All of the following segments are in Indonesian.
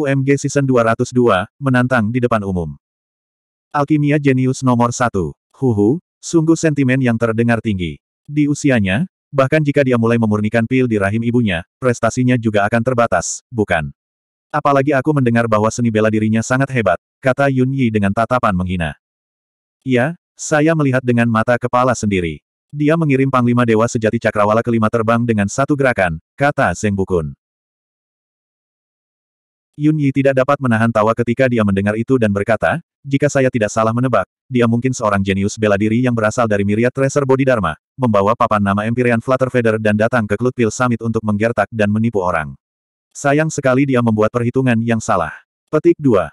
UMG Season 202, menantang di depan umum. Alkimia Genius nomor 1. Huhu, sungguh sentimen yang terdengar tinggi. Di usianya, bahkan jika dia mulai memurnikan pil di rahim ibunya, prestasinya juga akan terbatas, bukan? Apalagi aku mendengar bahwa seni bela dirinya sangat hebat, kata Yun Yi dengan tatapan menghina. Ya, saya melihat dengan mata kepala sendiri. Dia mengirim Panglima Dewa Sejati Cakrawala kelima terbang dengan satu gerakan, kata Zeng Bukun. Yun Yi tidak dapat menahan tawa ketika dia mendengar itu dan berkata, jika saya tidak salah menebak, dia mungkin seorang jenius bela diri yang berasal dari Myriad Tracer Bodhidharma, membawa papan nama Empyrean Feather dan datang ke Pil Summit untuk menggertak dan menipu orang. Sayang sekali dia membuat perhitungan yang salah. Petik 2.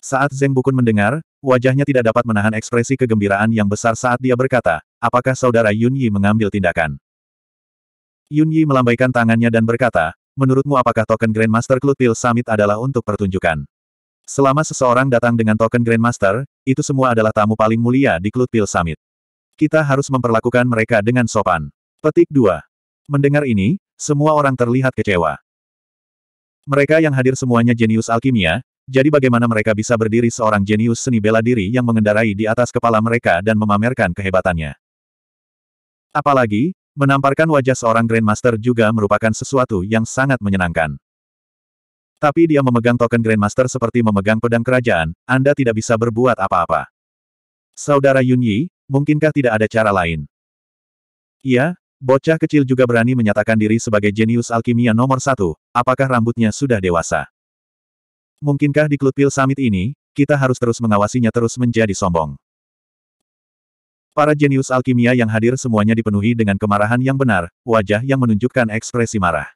Saat Zeng Bukun mendengar, wajahnya tidak dapat menahan ekspresi kegembiraan yang besar saat dia berkata, apakah saudara Yun Yi mengambil tindakan? Yun Yi melambaikan tangannya dan berkata, menurutmu apakah token Grandmaster Klutil Summit adalah untuk pertunjukan? Selama seseorang datang dengan token Grandmaster, itu semua adalah tamu paling mulia di Klutil Summit. Kita harus memperlakukan mereka dengan sopan. Petik 2. Mendengar ini, semua orang terlihat kecewa. Mereka yang hadir semuanya jenius alkimia, jadi bagaimana mereka bisa berdiri seorang jenius seni bela diri yang mengendarai di atas kepala mereka dan memamerkan kehebatannya? Apalagi, Menamparkan wajah seorang Grandmaster juga merupakan sesuatu yang sangat menyenangkan. Tapi dia memegang token Grandmaster seperti memegang pedang kerajaan, Anda tidak bisa berbuat apa-apa. Saudara Yunyi, mungkinkah tidak ada cara lain? Iya, bocah kecil juga berani menyatakan diri sebagai jenius alkimia nomor satu, apakah rambutnya sudah dewasa? Mungkinkah di Klutpil Summit ini, kita harus terus mengawasinya terus menjadi sombong. Para jenius alkimia yang hadir semuanya dipenuhi dengan kemarahan yang benar, wajah yang menunjukkan ekspresi marah.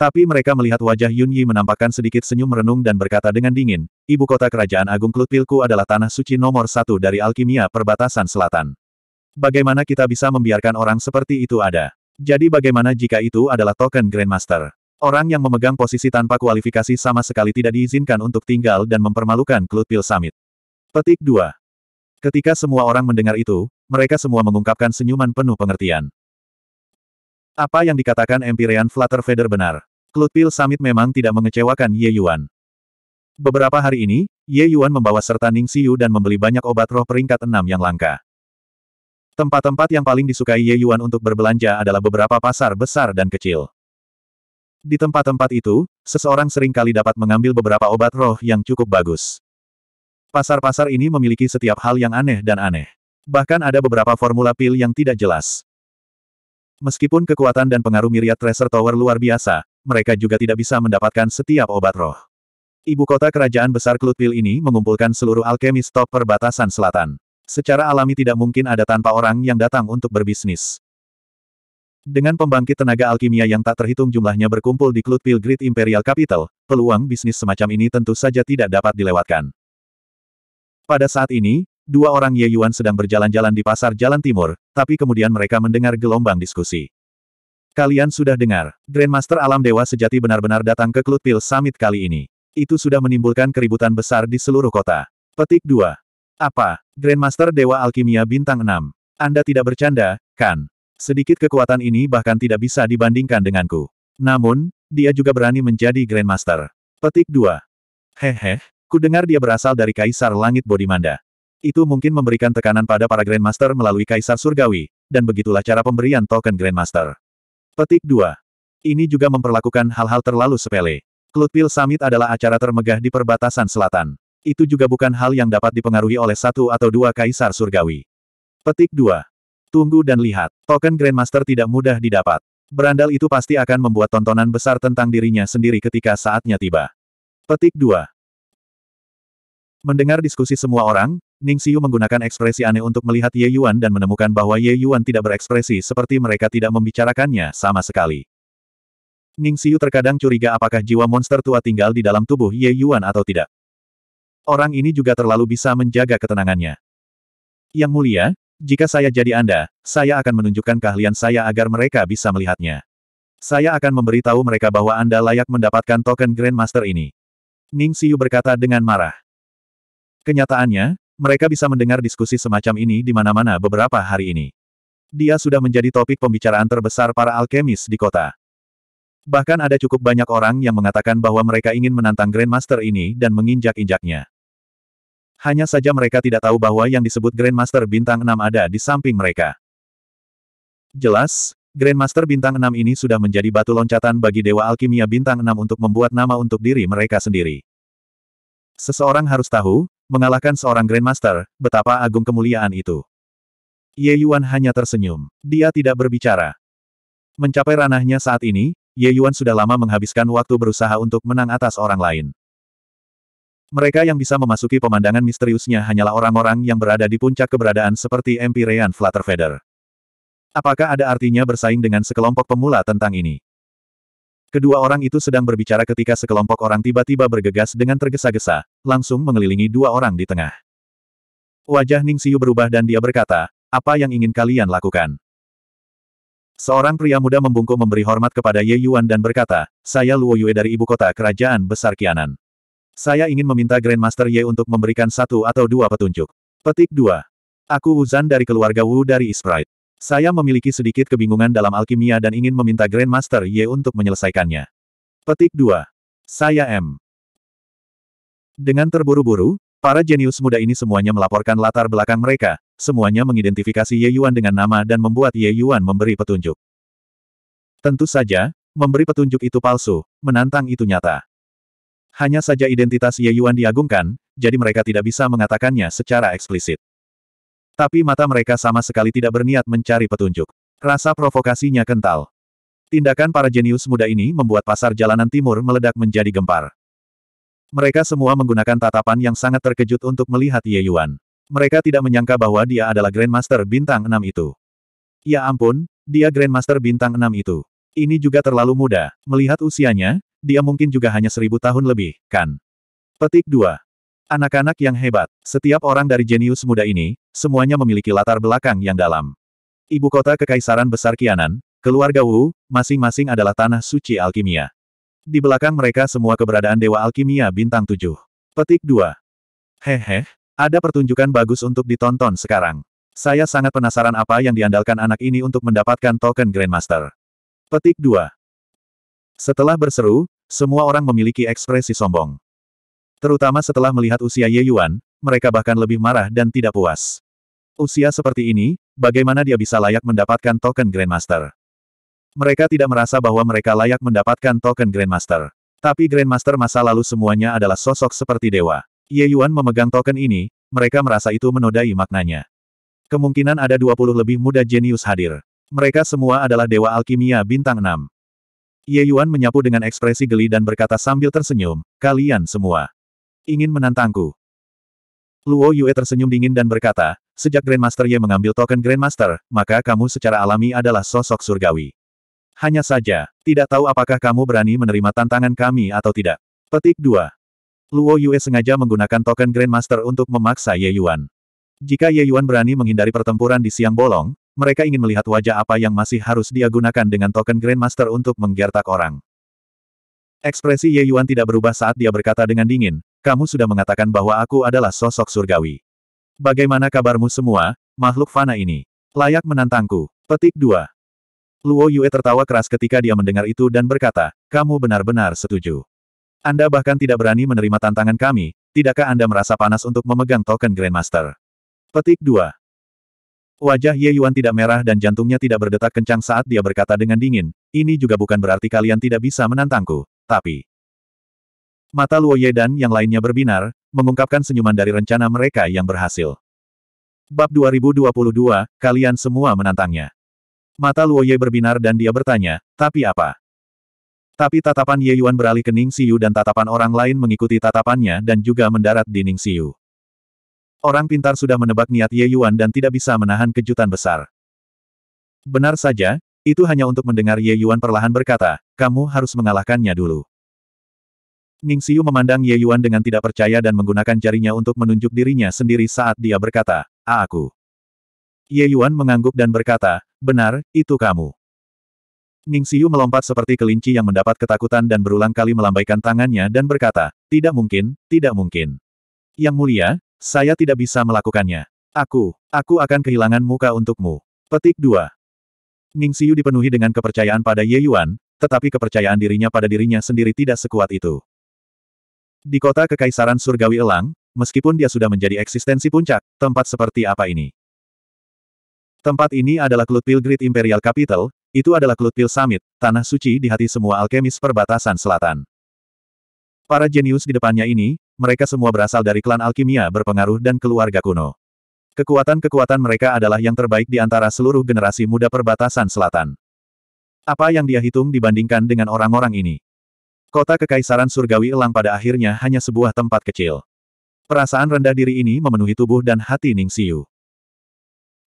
Tapi mereka melihat wajah Yun Yi menampakkan sedikit senyum merenung dan berkata dengan dingin, Ibu kota kerajaan agung Klutpilku adalah tanah suci nomor satu dari alkimia perbatasan selatan. Bagaimana kita bisa membiarkan orang seperti itu ada? Jadi bagaimana jika itu adalah token Grandmaster? Orang yang memegang posisi tanpa kualifikasi sama sekali tidak diizinkan untuk tinggal dan mempermalukan Klutpil Summit. Petik 2. Ketika semua orang mendengar itu, mereka semua mengungkapkan senyuman penuh pengertian. Apa yang dikatakan Empyrean Flutter Feather benar. Klutpil Summit memang tidak mengecewakan Ye Yuan. Beberapa hari ini, Ye Yuan membawa serta Ning Siu dan membeli banyak obat roh peringkat enam yang langka. Tempat-tempat yang paling disukai Ye Yuan untuk berbelanja adalah beberapa pasar besar dan kecil. Di tempat-tempat itu, seseorang seringkali dapat mengambil beberapa obat roh yang cukup bagus. Pasar-pasar ini memiliki setiap hal yang aneh dan aneh. Bahkan ada beberapa formula pil yang tidak jelas. Meskipun kekuatan dan pengaruh miriat Treasure Tower luar biasa, mereka juga tidak bisa mendapatkan setiap obat roh. Ibu kota kerajaan besar Klutpil ini mengumpulkan seluruh alkemis top perbatasan selatan. Secara alami tidak mungkin ada tanpa orang yang datang untuk berbisnis. Dengan pembangkit tenaga alkimia yang tak terhitung jumlahnya berkumpul di Klutpil Great Imperial Capital, peluang bisnis semacam ini tentu saja tidak dapat dilewatkan. Pada saat ini, dua orang Ye Yuan sedang berjalan-jalan di pasar Jalan Timur, tapi kemudian mereka mendengar gelombang diskusi. Kalian sudah dengar, Grandmaster Alam Dewa Sejati benar-benar datang ke Klutpil Summit kali ini. Itu sudah menimbulkan keributan besar di seluruh kota. Petik 2. Apa? Grandmaster Dewa Alkimia Bintang 6. Anda tidak bercanda, kan? Sedikit kekuatan ini bahkan tidak bisa dibandingkan denganku. Namun, dia juga berani menjadi Grandmaster. Petik 2. Hehe, Kudengar dia berasal dari Kaisar Langit Bodimanda. Itu mungkin memberikan tekanan pada para Grandmaster melalui Kaisar Surgawi, dan begitulah cara pemberian token Grandmaster. Petik 2. Ini juga memperlakukan hal-hal terlalu sepele. Klutpil Summit adalah acara termegah di perbatasan selatan. Itu juga bukan hal yang dapat dipengaruhi oleh satu atau dua Kaisar Surgawi. Petik 2. Tunggu dan lihat. Token Grandmaster tidak mudah didapat. Berandal itu pasti akan membuat tontonan besar tentang dirinya sendiri ketika saatnya tiba. Petik 2. Mendengar diskusi semua orang, Ning Xiu menggunakan ekspresi aneh untuk melihat Ye Yuan dan menemukan bahwa Ye Yuan tidak berekspresi seperti mereka tidak membicarakannya sama sekali. Ning Xiu terkadang curiga apakah jiwa monster tua tinggal di dalam tubuh Ye Yuan atau tidak. Orang ini juga terlalu bisa menjaga ketenangannya. Yang mulia, jika saya jadi Anda, saya akan menunjukkan keahlian saya agar mereka bisa melihatnya. Saya akan memberitahu mereka bahwa Anda layak mendapatkan token Grandmaster ini. Ning Xiu berkata dengan marah. Kenyataannya, mereka bisa mendengar diskusi semacam ini di mana-mana beberapa hari ini. Dia sudah menjadi topik pembicaraan terbesar para alkemis di kota. Bahkan ada cukup banyak orang yang mengatakan bahwa mereka ingin menantang Grandmaster ini dan menginjak-injaknya. Hanya saja mereka tidak tahu bahwa yang disebut Grandmaster Bintang 6 ada di samping mereka. Jelas, Grandmaster Bintang 6 ini sudah menjadi batu loncatan bagi Dewa Alkimia Bintang 6 untuk membuat nama untuk diri mereka sendiri. Seseorang harus tahu, mengalahkan seorang Grandmaster, betapa agung kemuliaan itu. Ye Yuan hanya tersenyum. Dia tidak berbicara. Mencapai ranahnya saat ini, Ye Yuan sudah lama menghabiskan waktu berusaha untuk menang atas orang lain. Mereka yang bisa memasuki pemandangan misteriusnya hanyalah orang-orang yang berada di puncak keberadaan seperti Empyrean Flutterfeather. Apakah ada artinya bersaing dengan sekelompok pemula tentang ini? Kedua orang itu sedang berbicara ketika sekelompok orang tiba-tiba bergegas dengan tergesa-gesa, langsung mengelilingi dua orang di tengah. Wajah Ning Siu berubah dan dia berkata, apa yang ingin kalian lakukan? Seorang pria muda membungkuk memberi hormat kepada Ye Yuan dan berkata, saya Luo Yue dari ibu kota kerajaan besar Kianan. Saya ingin meminta Grandmaster Ye untuk memberikan satu atau dua petunjuk. Petik 2. Aku Wuzan dari keluarga Wu dari Sprite. Saya memiliki sedikit kebingungan dalam alkimia dan ingin meminta Grandmaster Ye untuk menyelesaikannya. Petik 2. Saya M. Dengan terburu-buru, para jenius muda ini semuanya melaporkan latar belakang mereka, semuanya mengidentifikasi Ye Yuan dengan nama dan membuat Ye Yuan memberi petunjuk. Tentu saja, memberi petunjuk itu palsu, menantang itu nyata. Hanya saja identitas Ye Yuan diagungkan, jadi mereka tidak bisa mengatakannya secara eksplisit. Tapi mata mereka sama sekali tidak berniat mencari petunjuk. Rasa provokasinya kental. Tindakan para jenius muda ini membuat pasar jalanan timur meledak menjadi gempar. Mereka semua menggunakan tatapan yang sangat terkejut untuk melihat Ye Yuan. Mereka tidak menyangka bahwa dia adalah Grandmaster Bintang 6 itu. Ya ampun, dia Grandmaster Bintang 6 itu. Ini juga terlalu muda. Melihat usianya, dia mungkin juga hanya seribu tahun lebih, kan? Petik 2. Anak-anak yang hebat. Setiap orang dari jenius muda ini, semuanya memiliki latar belakang yang dalam. Ibu kota Kekaisaran Besar Kianan, keluarga Wu, masing-masing adalah tanah suci alkimia. Di belakang mereka semua keberadaan Dewa Alkimia Bintang 7. Petik 2. Hehe, ada pertunjukan bagus untuk ditonton sekarang. Saya sangat penasaran apa yang diandalkan anak ini untuk mendapatkan token Grandmaster. Petik 2. Setelah berseru, semua orang memiliki ekspresi sombong. Terutama setelah melihat usia Ye Yuan, mereka bahkan lebih marah dan tidak puas. Usia seperti ini, bagaimana dia bisa layak mendapatkan token Grandmaster? Mereka tidak merasa bahwa mereka layak mendapatkan token Grandmaster. Tapi Grandmaster masa lalu semuanya adalah sosok seperti dewa. Ye Yuan memegang token ini, mereka merasa itu menodai maknanya. Kemungkinan ada 20 lebih muda jenius hadir. Mereka semua adalah dewa alkimia bintang 6. Ye Yuan menyapu dengan ekspresi geli dan berkata sambil tersenyum, kalian semua. Ingin menantangku. Luo Yue tersenyum dingin dan berkata, sejak Grandmaster Ye mengambil token Grandmaster, maka kamu secara alami adalah sosok surgawi. Hanya saja, tidak tahu apakah kamu berani menerima tantangan kami atau tidak. Petik 2. Luo Yue sengaja menggunakan token Grandmaster untuk memaksa Ye Yuan. Jika Ye Yuan berani menghindari pertempuran di siang bolong, mereka ingin melihat wajah apa yang masih harus dia gunakan dengan token Grandmaster untuk menggertak orang. Ekspresi Ye Yuan tidak berubah saat dia berkata dengan dingin, kamu sudah mengatakan bahwa aku adalah sosok surgawi. Bagaimana kabarmu semua, makhluk fana ini? Layak menantangku. Petik 2. Luo Yue tertawa keras ketika dia mendengar itu dan berkata, kamu benar-benar setuju. Anda bahkan tidak berani menerima tantangan kami, tidakkah Anda merasa panas untuk memegang token Grandmaster? Petik 2. Wajah Ye Yuan tidak merah dan jantungnya tidak berdetak kencang saat dia berkata dengan dingin, ini juga bukan berarti kalian tidak bisa menantangku, tapi... Mata Luo Ye dan yang lainnya berbinar, mengungkapkan senyuman dari rencana mereka yang berhasil. Bab 2022, kalian semua menantangnya. Mata Luo Ye berbinar dan dia bertanya, tapi apa? Tapi tatapan Ye Yuan beralih ke Ning Siu dan tatapan orang lain mengikuti tatapannya dan juga mendarat di Ning Siu. Orang pintar sudah menebak niat Ye Yuan dan tidak bisa menahan kejutan besar. Benar saja, itu hanya untuk mendengar Ye Yuan perlahan berkata, kamu harus mengalahkannya dulu. Ning Xiu memandang Ye Yuan dengan tidak percaya dan menggunakan jarinya untuk menunjuk dirinya sendiri saat dia berkata, aku. Ye Yuan mengangguk dan berkata, benar, itu kamu. Ning Xiu melompat seperti kelinci yang mendapat ketakutan dan berulang kali melambaikan tangannya dan berkata, tidak mungkin, tidak mungkin. Yang mulia, saya tidak bisa melakukannya. Aku, aku akan kehilangan muka untukmu. Petik 2. Ning Xiu dipenuhi dengan kepercayaan pada Ye Yuan, tetapi kepercayaan dirinya pada dirinya sendiri tidak sekuat itu. Di kota Kekaisaran Surgawi Elang, meskipun dia sudah menjadi eksistensi puncak, tempat seperti apa ini? Tempat ini adalah Klutpil Pilgrit Imperial Capital, itu adalah Pil Summit, tanah suci di hati semua alkemis perbatasan selatan. Para jenius di depannya ini, mereka semua berasal dari klan alkimia berpengaruh dan keluarga kuno. Kekuatan-kekuatan mereka adalah yang terbaik di antara seluruh generasi muda perbatasan selatan. Apa yang dia hitung dibandingkan dengan orang-orang ini? Kota Kekaisaran Surgawi Elang pada akhirnya hanya sebuah tempat kecil. Perasaan rendah diri ini memenuhi tubuh dan hati Ning Xiu.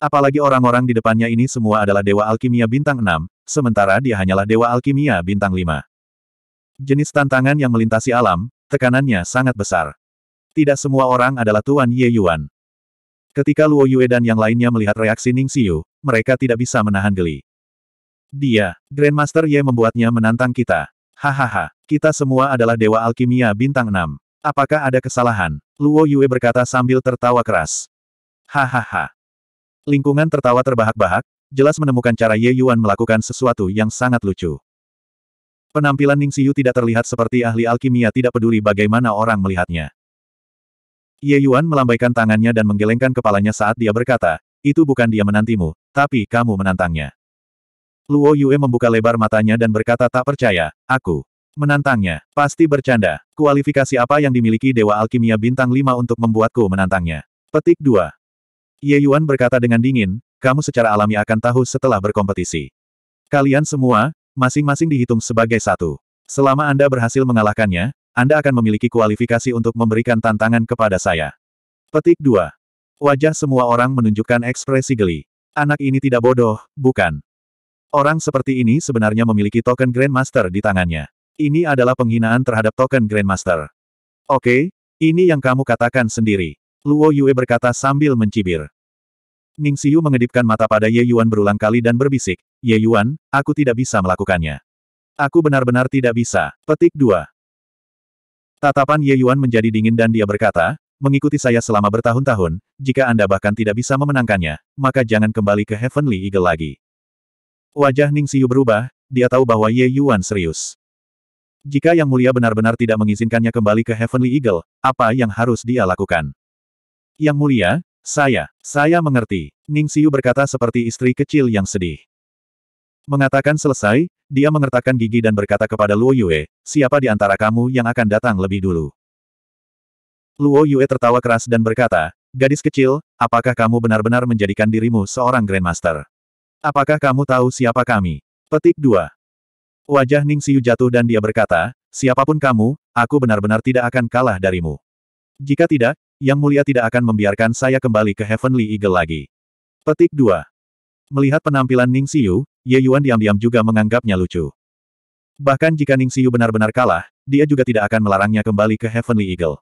Apalagi orang-orang di depannya ini semua adalah Dewa Alkimia Bintang 6, sementara dia hanyalah Dewa Alkimia Bintang 5. Jenis tantangan yang melintasi alam, tekanannya sangat besar. Tidak semua orang adalah Tuan Ye Yuan. Ketika Luo Yue dan yang lainnya melihat reaksi Ning Xiu, mereka tidak bisa menahan geli. Dia, Grandmaster Ye membuatnya menantang kita, Hahaha, kita semua adalah Dewa Alkimia Bintang 6. Apakah ada kesalahan? Luo Yue berkata sambil tertawa keras. Hahaha. Lingkungan tertawa terbahak-bahak, jelas menemukan cara Ye Yuan melakukan sesuatu yang sangat lucu. Penampilan Ning Siyu tidak terlihat seperti ahli alkimia tidak peduli bagaimana orang melihatnya. Ye Yuan melambaikan tangannya dan menggelengkan kepalanya saat dia berkata, itu bukan dia menantimu, tapi kamu menantangnya. Luo Yue membuka lebar matanya dan berkata tak percaya, aku. Menantangnya, pasti bercanda. Kualifikasi apa yang dimiliki Dewa Alkimia Bintang 5 untuk membuatku menantangnya? Petik 2. Ye Yuan berkata dengan dingin, kamu secara alami akan tahu setelah berkompetisi. Kalian semua, masing-masing dihitung sebagai satu. Selama Anda berhasil mengalahkannya, Anda akan memiliki kualifikasi untuk memberikan tantangan kepada saya. Petik 2. Wajah semua orang menunjukkan ekspresi geli. Anak ini tidak bodoh, bukan? Orang seperti ini sebenarnya memiliki token Grandmaster di tangannya. Ini adalah penghinaan terhadap token Grandmaster. Oke, ini yang kamu katakan sendiri. Luo Yue berkata sambil mencibir. Ning Xiu mengedipkan mata pada Ye Yuan berulang kali dan berbisik, Ye Yuan, aku tidak bisa melakukannya. Aku benar-benar tidak bisa. Petik 2. Tatapan Ye Yuan menjadi dingin dan dia berkata, mengikuti saya selama bertahun-tahun, jika Anda bahkan tidak bisa memenangkannya, maka jangan kembali ke Heavenly Eagle lagi. Wajah Ning Siu berubah, dia tahu bahwa Ye Yuan serius. Jika Yang Mulia benar-benar tidak mengizinkannya kembali ke Heavenly Eagle, apa yang harus dia lakukan? Yang Mulia, saya, saya mengerti. Ning Siu berkata seperti istri kecil yang sedih. Mengatakan selesai, dia mengertakkan gigi dan berkata kepada Luo Yue, siapa di antara kamu yang akan datang lebih dulu? Luo Yue tertawa keras dan berkata, gadis kecil, apakah kamu benar-benar menjadikan dirimu seorang Grandmaster? Apakah kamu tahu siapa kami? Petik 2. Wajah Ning Siu jatuh dan dia berkata, siapapun kamu, aku benar-benar tidak akan kalah darimu. Jika tidak, Yang Mulia tidak akan membiarkan saya kembali ke Heavenly Eagle lagi. Petik 2. Melihat penampilan Ning Siu, Ye Yuan diam-diam juga menganggapnya lucu. Bahkan jika Ning Siu benar-benar kalah, dia juga tidak akan melarangnya kembali ke Heavenly Eagle.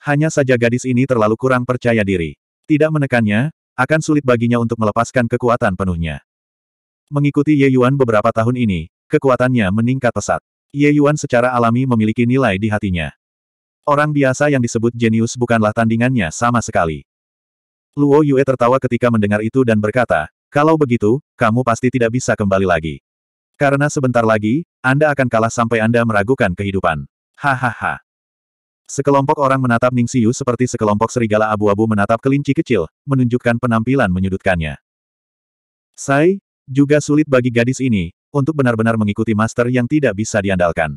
Hanya saja gadis ini terlalu kurang percaya diri. Tidak menekannya, akan sulit baginya untuk melepaskan kekuatan penuhnya. Mengikuti Ye Yuan beberapa tahun ini, kekuatannya meningkat pesat. Ye Yuan secara alami memiliki nilai di hatinya. Orang biasa yang disebut jenius bukanlah tandingannya sama sekali. Luo Yue tertawa ketika mendengar itu dan berkata, kalau begitu, kamu pasti tidak bisa kembali lagi. Karena sebentar lagi, Anda akan kalah sampai Anda meragukan kehidupan. Hahaha. Sekelompok orang menatap Ning Xiu seperti sekelompok serigala abu-abu menatap kelinci kecil, menunjukkan penampilan menyudutkannya. Sai, juga sulit bagi gadis ini, untuk benar-benar mengikuti master yang tidak bisa diandalkan.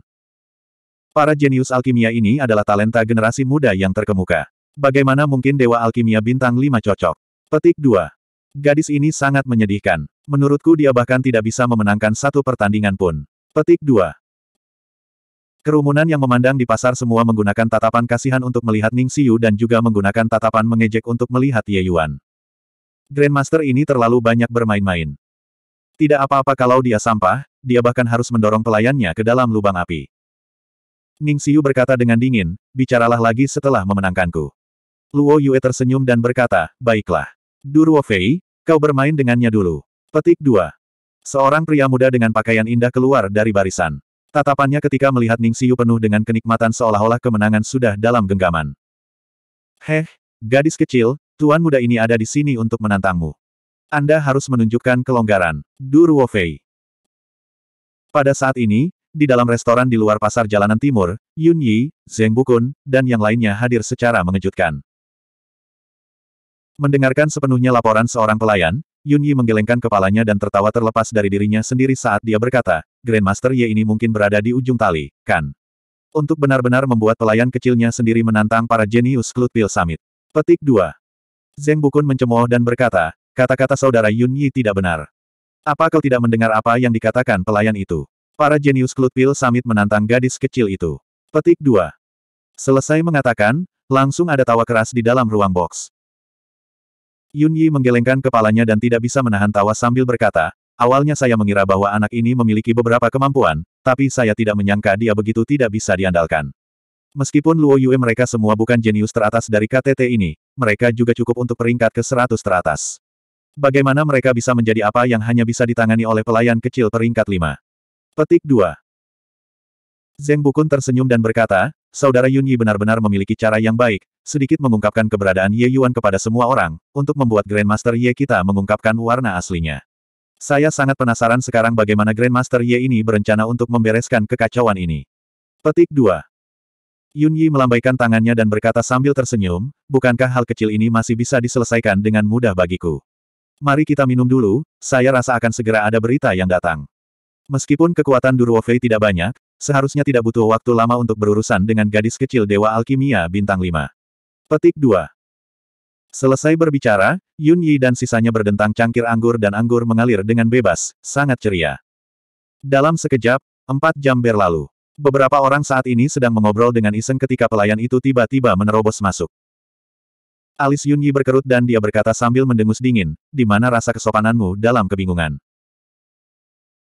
Para jenius alkimia ini adalah talenta generasi muda yang terkemuka. Bagaimana mungkin Dewa Alkimia Bintang 5 cocok? Petik 2. Gadis ini sangat menyedihkan. Menurutku dia bahkan tidak bisa memenangkan satu pertandingan pun. Petik 2. Kerumunan yang memandang di pasar semua menggunakan tatapan kasihan untuk melihat Ning Xiu dan juga menggunakan tatapan mengejek untuk melihat Ye Yuan. Grandmaster ini terlalu banyak bermain-main. Tidak apa-apa kalau dia sampah, dia bahkan harus mendorong pelayannya ke dalam lubang api. Ning Xiu berkata dengan dingin, bicaralah lagi setelah memenangkanku. Luo Yue tersenyum dan berkata, baiklah. Duruo Fei, kau bermain dengannya dulu. Petik 2. Seorang pria muda dengan pakaian indah keluar dari barisan. Tatapannya ketika melihat Ning Siu penuh dengan kenikmatan seolah-olah kemenangan sudah dalam genggaman. Heh, gadis kecil, tuan muda ini ada di sini untuk menantangmu. Anda harus menunjukkan kelonggaran. Du Ruofei. Pada saat ini, di dalam restoran di luar pasar jalanan timur, Yun Yi, Zheng Bukun, dan yang lainnya hadir secara mengejutkan. Mendengarkan sepenuhnya laporan seorang pelayan, Yun Yi menggelengkan kepalanya dan tertawa terlepas dari dirinya sendiri saat dia berkata, Grandmaster Ye ini mungkin berada di ujung tali, kan? Untuk benar-benar membuat pelayan kecilnya sendiri menantang para jenius Klutpil Summit. Petik 2. Zeng Bukun mencemooh dan berkata, kata-kata saudara Yun Yi tidak benar. Apa kau tidak mendengar apa yang dikatakan pelayan itu? Para jenius Klutpil Summit menantang gadis kecil itu. Petik 2. Selesai mengatakan, langsung ada tawa keras di dalam ruang box. Yun Yi menggelengkan kepalanya dan tidak bisa menahan tawa sambil berkata, awalnya saya mengira bahwa anak ini memiliki beberapa kemampuan, tapi saya tidak menyangka dia begitu tidak bisa diandalkan. Meskipun Luo Yue mereka semua bukan jenius teratas dari KTT ini, mereka juga cukup untuk peringkat ke 100 teratas. Bagaimana mereka bisa menjadi apa yang hanya bisa ditangani oleh pelayan kecil peringkat 5? Petik 2. Zeng Bukun tersenyum dan berkata, Saudara Yun Yi benar-benar memiliki cara yang baik, sedikit mengungkapkan keberadaan Ye Yuan kepada semua orang, untuk membuat Grandmaster Ye kita mengungkapkan warna aslinya. Saya sangat penasaran sekarang bagaimana Grandmaster Ye ini berencana untuk membereskan kekacauan ini. Petik 2. Yun Yi melambaikan tangannya dan berkata sambil tersenyum, bukankah hal kecil ini masih bisa diselesaikan dengan mudah bagiku? Mari kita minum dulu, saya rasa akan segera ada berita yang datang. Meskipun kekuatan Duruo tidak banyak, seharusnya tidak butuh waktu lama untuk berurusan dengan gadis kecil Dewa Alkimia Bintang 5. Petik 2. Selesai berbicara, Yun Yi dan sisanya berdentang cangkir anggur dan anggur mengalir dengan bebas, sangat ceria. Dalam sekejap, empat jam berlalu. Beberapa orang saat ini sedang mengobrol dengan iseng ketika pelayan itu tiba-tiba menerobos masuk. Alis Yun Yi berkerut dan dia berkata sambil mendengus dingin, di mana rasa kesopananmu dalam kebingungan.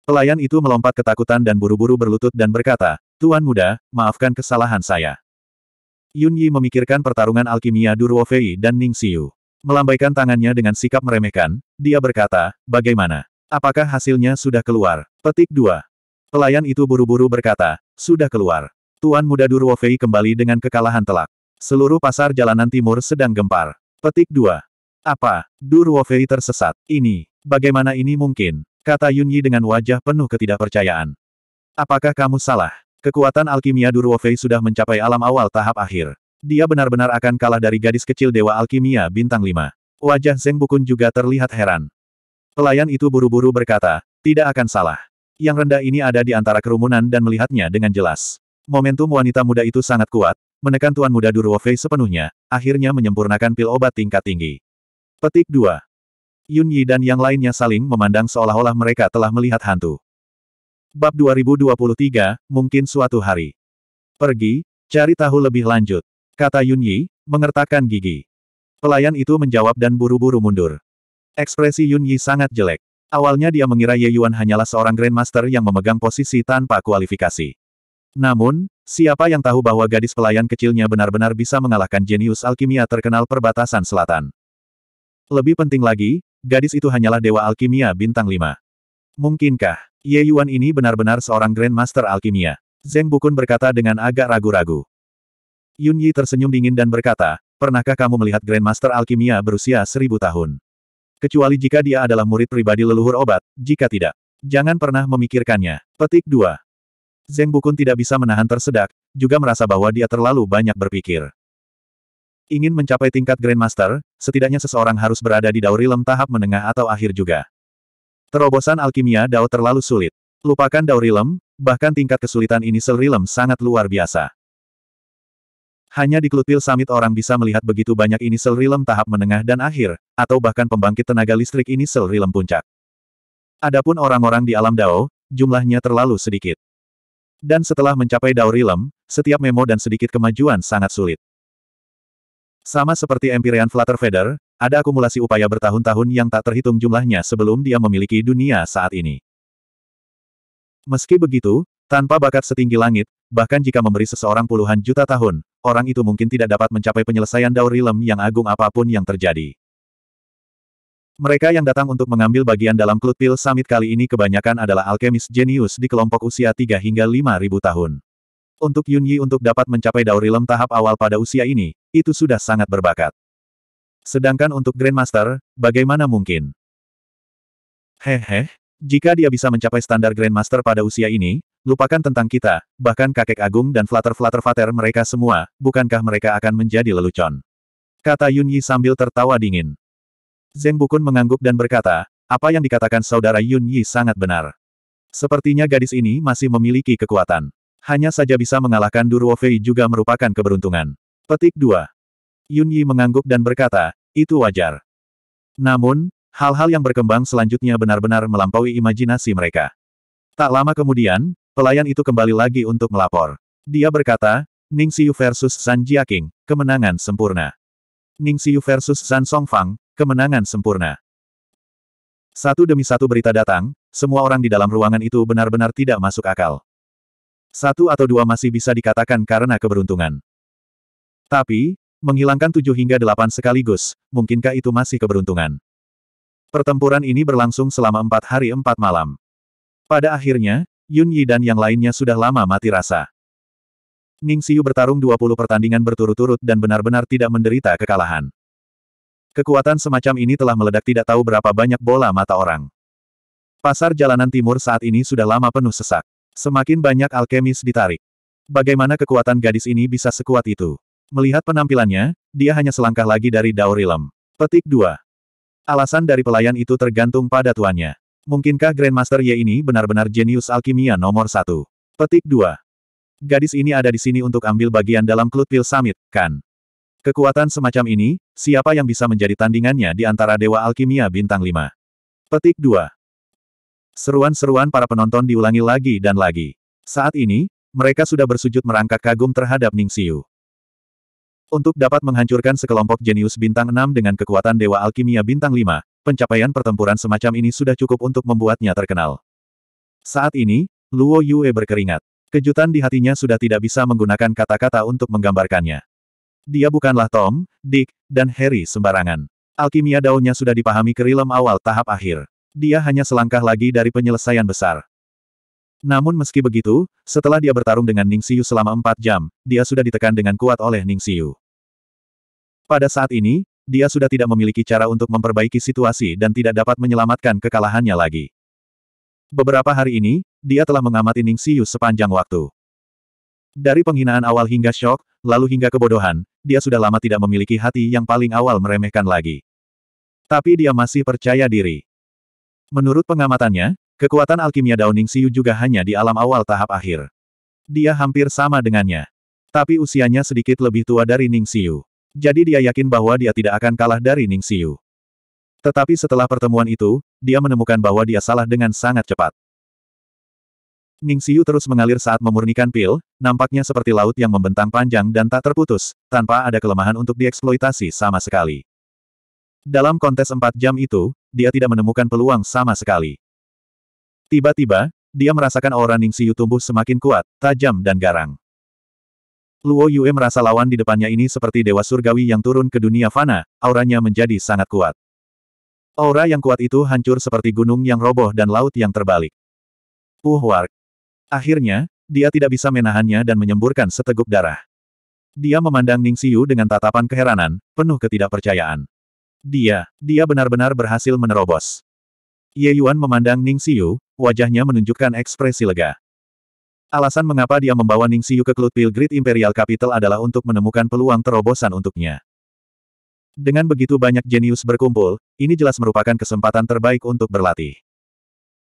Pelayan itu melompat ketakutan dan buru-buru berlutut dan berkata, Tuan muda, maafkan kesalahan saya. Yun Yi memikirkan pertarungan alkimia Duruo Fei dan Ning Xiu. Melambaikan tangannya dengan sikap meremehkan, dia berkata, bagaimana? Apakah hasilnya sudah keluar? Petik 2. Pelayan itu buru-buru berkata, sudah keluar. Tuan muda Duruo Fei kembali dengan kekalahan telak. Seluruh pasar jalanan timur sedang gempar. Petik 2. Apa? Duruo Fei tersesat. Ini, bagaimana ini mungkin? Kata Yun Yi dengan wajah penuh ketidakpercayaan. Apakah kamu salah? Kekuatan alkimia Duruofei sudah mencapai alam awal tahap akhir. Dia benar-benar akan kalah dari gadis kecil Dewa Alkimia Bintang 5. Wajah Zeng Bukun juga terlihat heran. Pelayan itu buru-buru berkata, tidak akan salah. Yang rendah ini ada di antara kerumunan dan melihatnya dengan jelas. Momentum wanita muda itu sangat kuat, menekan Tuan Muda Duruofei sepenuhnya, akhirnya menyempurnakan pil obat tingkat tinggi. Petik 2. Yun Yi dan yang lainnya saling memandang seolah-olah mereka telah melihat hantu. Bab 2023, mungkin suatu hari. Pergi, cari tahu lebih lanjut. Kata Yun Yi, mengertakkan gigi. Pelayan itu menjawab dan buru-buru mundur. Ekspresi Yun Yi sangat jelek. Awalnya dia mengira Ye Yuan hanyalah seorang Grandmaster yang memegang posisi tanpa kualifikasi. Namun, siapa yang tahu bahwa gadis pelayan kecilnya benar-benar bisa mengalahkan jenius alkimia terkenal perbatasan selatan. Lebih penting lagi, gadis itu hanyalah dewa alkimia bintang 5. Mungkinkah? Ye Yuan ini benar-benar seorang Grandmaster Alkimia. Zeng Bukun berkata dengan agak ragu-ragu. Yun Yi tersenyum dingin dan berkata, Pernahkah kamu melihat Grandmaster Alkimia berusia seribu tahun? Kecuali jika dia adalah murid pribadi leluhur obat, jika tidak, jangan pernah memikirkannya. Petik 2. Zeng Bukun tidak bisa menahan tersedak, juga merasa bahwa dia terlalu banyak berpikir. Ingin mencapai tingkat Grandmaster, setidaknya seseorang harus berada di Daur tahap menengah atau akhir juga. Terobosan alkimia Dao terlalu sulit. Lupakan Dao Rilem, bahkan tingkat kesulitan ini Sel Rilem sangat luar biasa. Hanya di Klutil Summit orang bisa melihat begitu banyak ini Sel Rilem tahap menengah dan akhir, atau bahkan pembangkit tenaga listrik ini Sel Rilem puncak. Adapun orang-orang di alam Dao, jumlahnya terlalu sedikit. Dan setelah mencapai Dao Rilem, setiap memo dan sedikit kemajuan sangat sulit. Sama seperti Empyrean Flutter Feather, ada akumulasi upaya bertahun-tahun yang tak terhitung jumlahnya sebelum dia memiliki dunia saat ini. Meski begitu, tanpa bakat setinggi langit, bahkan jika memberi seseorang puluhan juta tahun, orang itu mungkin tidak dapat mencapai penyelesaian Daurilem yang agung apapun yang terjadi. Mereka yang datang untuk mengambil bagian dalam pil Summit kali ini kebanyakan adalah alkemis jenius di kelompok usia 3 hingga ribu tahun. Untuk Yunyi untuk dapat mencapai Daurilem tahap awal pada usia ini, itu sudah sangat berbakat. Sedangkan untuk Grandmaster, bagaimana mungkin? Hehe, jika dia bisa mencapai standar Grandmaster pada usia ini, lupakan tentang kita, bahkan kakek agung dan flutter-flutter fater mereka semua, bukankah mereka akan menjadi lelucon? Kata Yun Yi sambil tertawa dingin. Zeng Bukun mengangguk dan berkata, apa yang dikatakan saudara Yun Yi sangat benar. Sepertinya gadis ini masih memiliki kekuatan. Hanya saja bisa mengalahkan Duruo juga merupakan keberuntungan. Petik 2. Yun Yi mengangguk dan berkata, itu wajar. Namun, hal-hal yang berkembang selanjutnya benar-benar melampaui imajinasi mereka. Tak lama kemudian, pelayan itu kembali lagi untuk melapor. Dia berkata, Ning Xiu versus San Jiaking, kemenangan sempurna. Ning Xiu versus San Songfang, kemenangan sempurna. Satu demi satu berita datang, semua orang di dalam ruangan itu benar-benar tidak masuk akal. Satu atau dua masih bisa dikatakan karena keberuntungan. Tapi, Menghilangkan tujuh hingga delapan sekaligus, mungkinkah itu masih keberuntungan? Pertempuran ini berlangsung selama empat hari empat malam. Pada akhirnya, Yun Yi dan yang lainnya sudah lama mati rasa. Ning Xiu bertarung 20 pertandingan berturut-turut dan benar-benar tidak menderita kekalahan. Kekuatan semacam ini telah meledak tidak tahu berapa banyak bola mata orang. Pasar jalanan timur saat ini sudah lama penuh sesak. Semakin banyak alkemis ditarik. Bagaimana kekuatan gadis ini bisa sekuat itu? Melihat penampilannya, dia hanya selangkah lagi dari Daurilem. Petik 2. Alasan dari pelayan itu tergantung pada tuannya. Mungkinkah Grandmaster Ye ini benar-benar jenius alkimia nomor satu? Petik 2. Gadis ini ada di sini untuk ambil bagian dalam pil Summit, kan? Kekuatan semacam ini, siapa yang bisa menjadi tandingannya di antara Dewa Alkimia Bintang 5? Petik 2. Seruan-seruan para penonton diulangi lagi dan lagi. Saat ini, mereka sudah bersujud merangkak kagum terhadap Ning Xiu. Untuk dapat menghancurkan sekelompok jenius bintang 6 dengan kekuatan Dewa Alkimia bintang 5, pencapaian pertempuran semacam ini sudah cukup untuk membuatnya terkenal. Saat ini, Luo Yue berkeringat. Kejutan di hatinya sudah tidak bisa menggunakan kata-kata untuk menggambarkannya. Dia bukanlah Tom, Dick, dan Harry sembarangan. Alkimia daunnya sudah dipahami kerilem awal tahap akhir. Dia hanya selangkah lagi dari penyelesaian besar. Namun meski begitu, setelah dia bertarung dengan Ning Xiu selama empat jam, dia sudah ditekan dengan kuat oleh Ning Xiu. Pada saat ini, dia sudah tidak memiliki cara untuk memperbaiki situasi dan tidak dapat menyelamatkan kekalahannya lagi. Beberapa hari ini, dia telah mengamati Ning Xiu sepanjang waktu. Dari penghinaan awal hingga shock, lalu hingga kebodohan, dia sudah lama tidak memiliki hati yang paling awal meremehkan lagi. Tapi dia masih percaya diri. Menurut pengamatannya, Kekuatan alkimia Downing Siu juga hanya di alam awal tahap akhir. Dia hampir sama dengannya. Tapi usianya sedikit lebih tua dari Ning Siu. Jadi dia yakin bahwa dia tidak akan kalah dari Ning Siu. Tetapi setelah pertemuan itu, dia menemukan bahwa dia salah dengan sangat cepat. Ning Siu terus mengalir saat memurnikan pil, nampaknya seperti laut yang membentang panjang dan tak terputus, tanpa ada kelemahan untuk dieksploitasi sama sekali. Dalam kontes empat jam itu, dia tidak menemukan peluang sama sekali. Tiba-tiba, dia merasakan aura Ning Xiu tumbuh semakin kuat, tajam dan garang. Luo Yue merasa lawan di depannya ini seperti dewa surgawi yang turun ke dunia fana, auranya menjadi sangat kuat. Aura yang kuat itu hancur seperti gunung yang roboh dan laut yang terbalik. Uhwark. Akhirnya, dia tidak bisa menahannya dan menyemburkan seteguk darah. Dia memandang Ning Siu dengan tatapan keheranan, penuh ketidakpercayaan. Dia, dia benar-benar berhasil menerobos. Ye Yuan memandang Ning Xiu, wajahnya menunjukkan ekspresi lega. Alasan mengapa dia membawa Ning Xiu ke Klut Pilgrid Imperial Capital adalah untuk menemukan peluang terobosan untuknya. Dengan begitu banyak jenius berkumpul, ini jelas merupakan kesempatan terbaik untuk berlatih.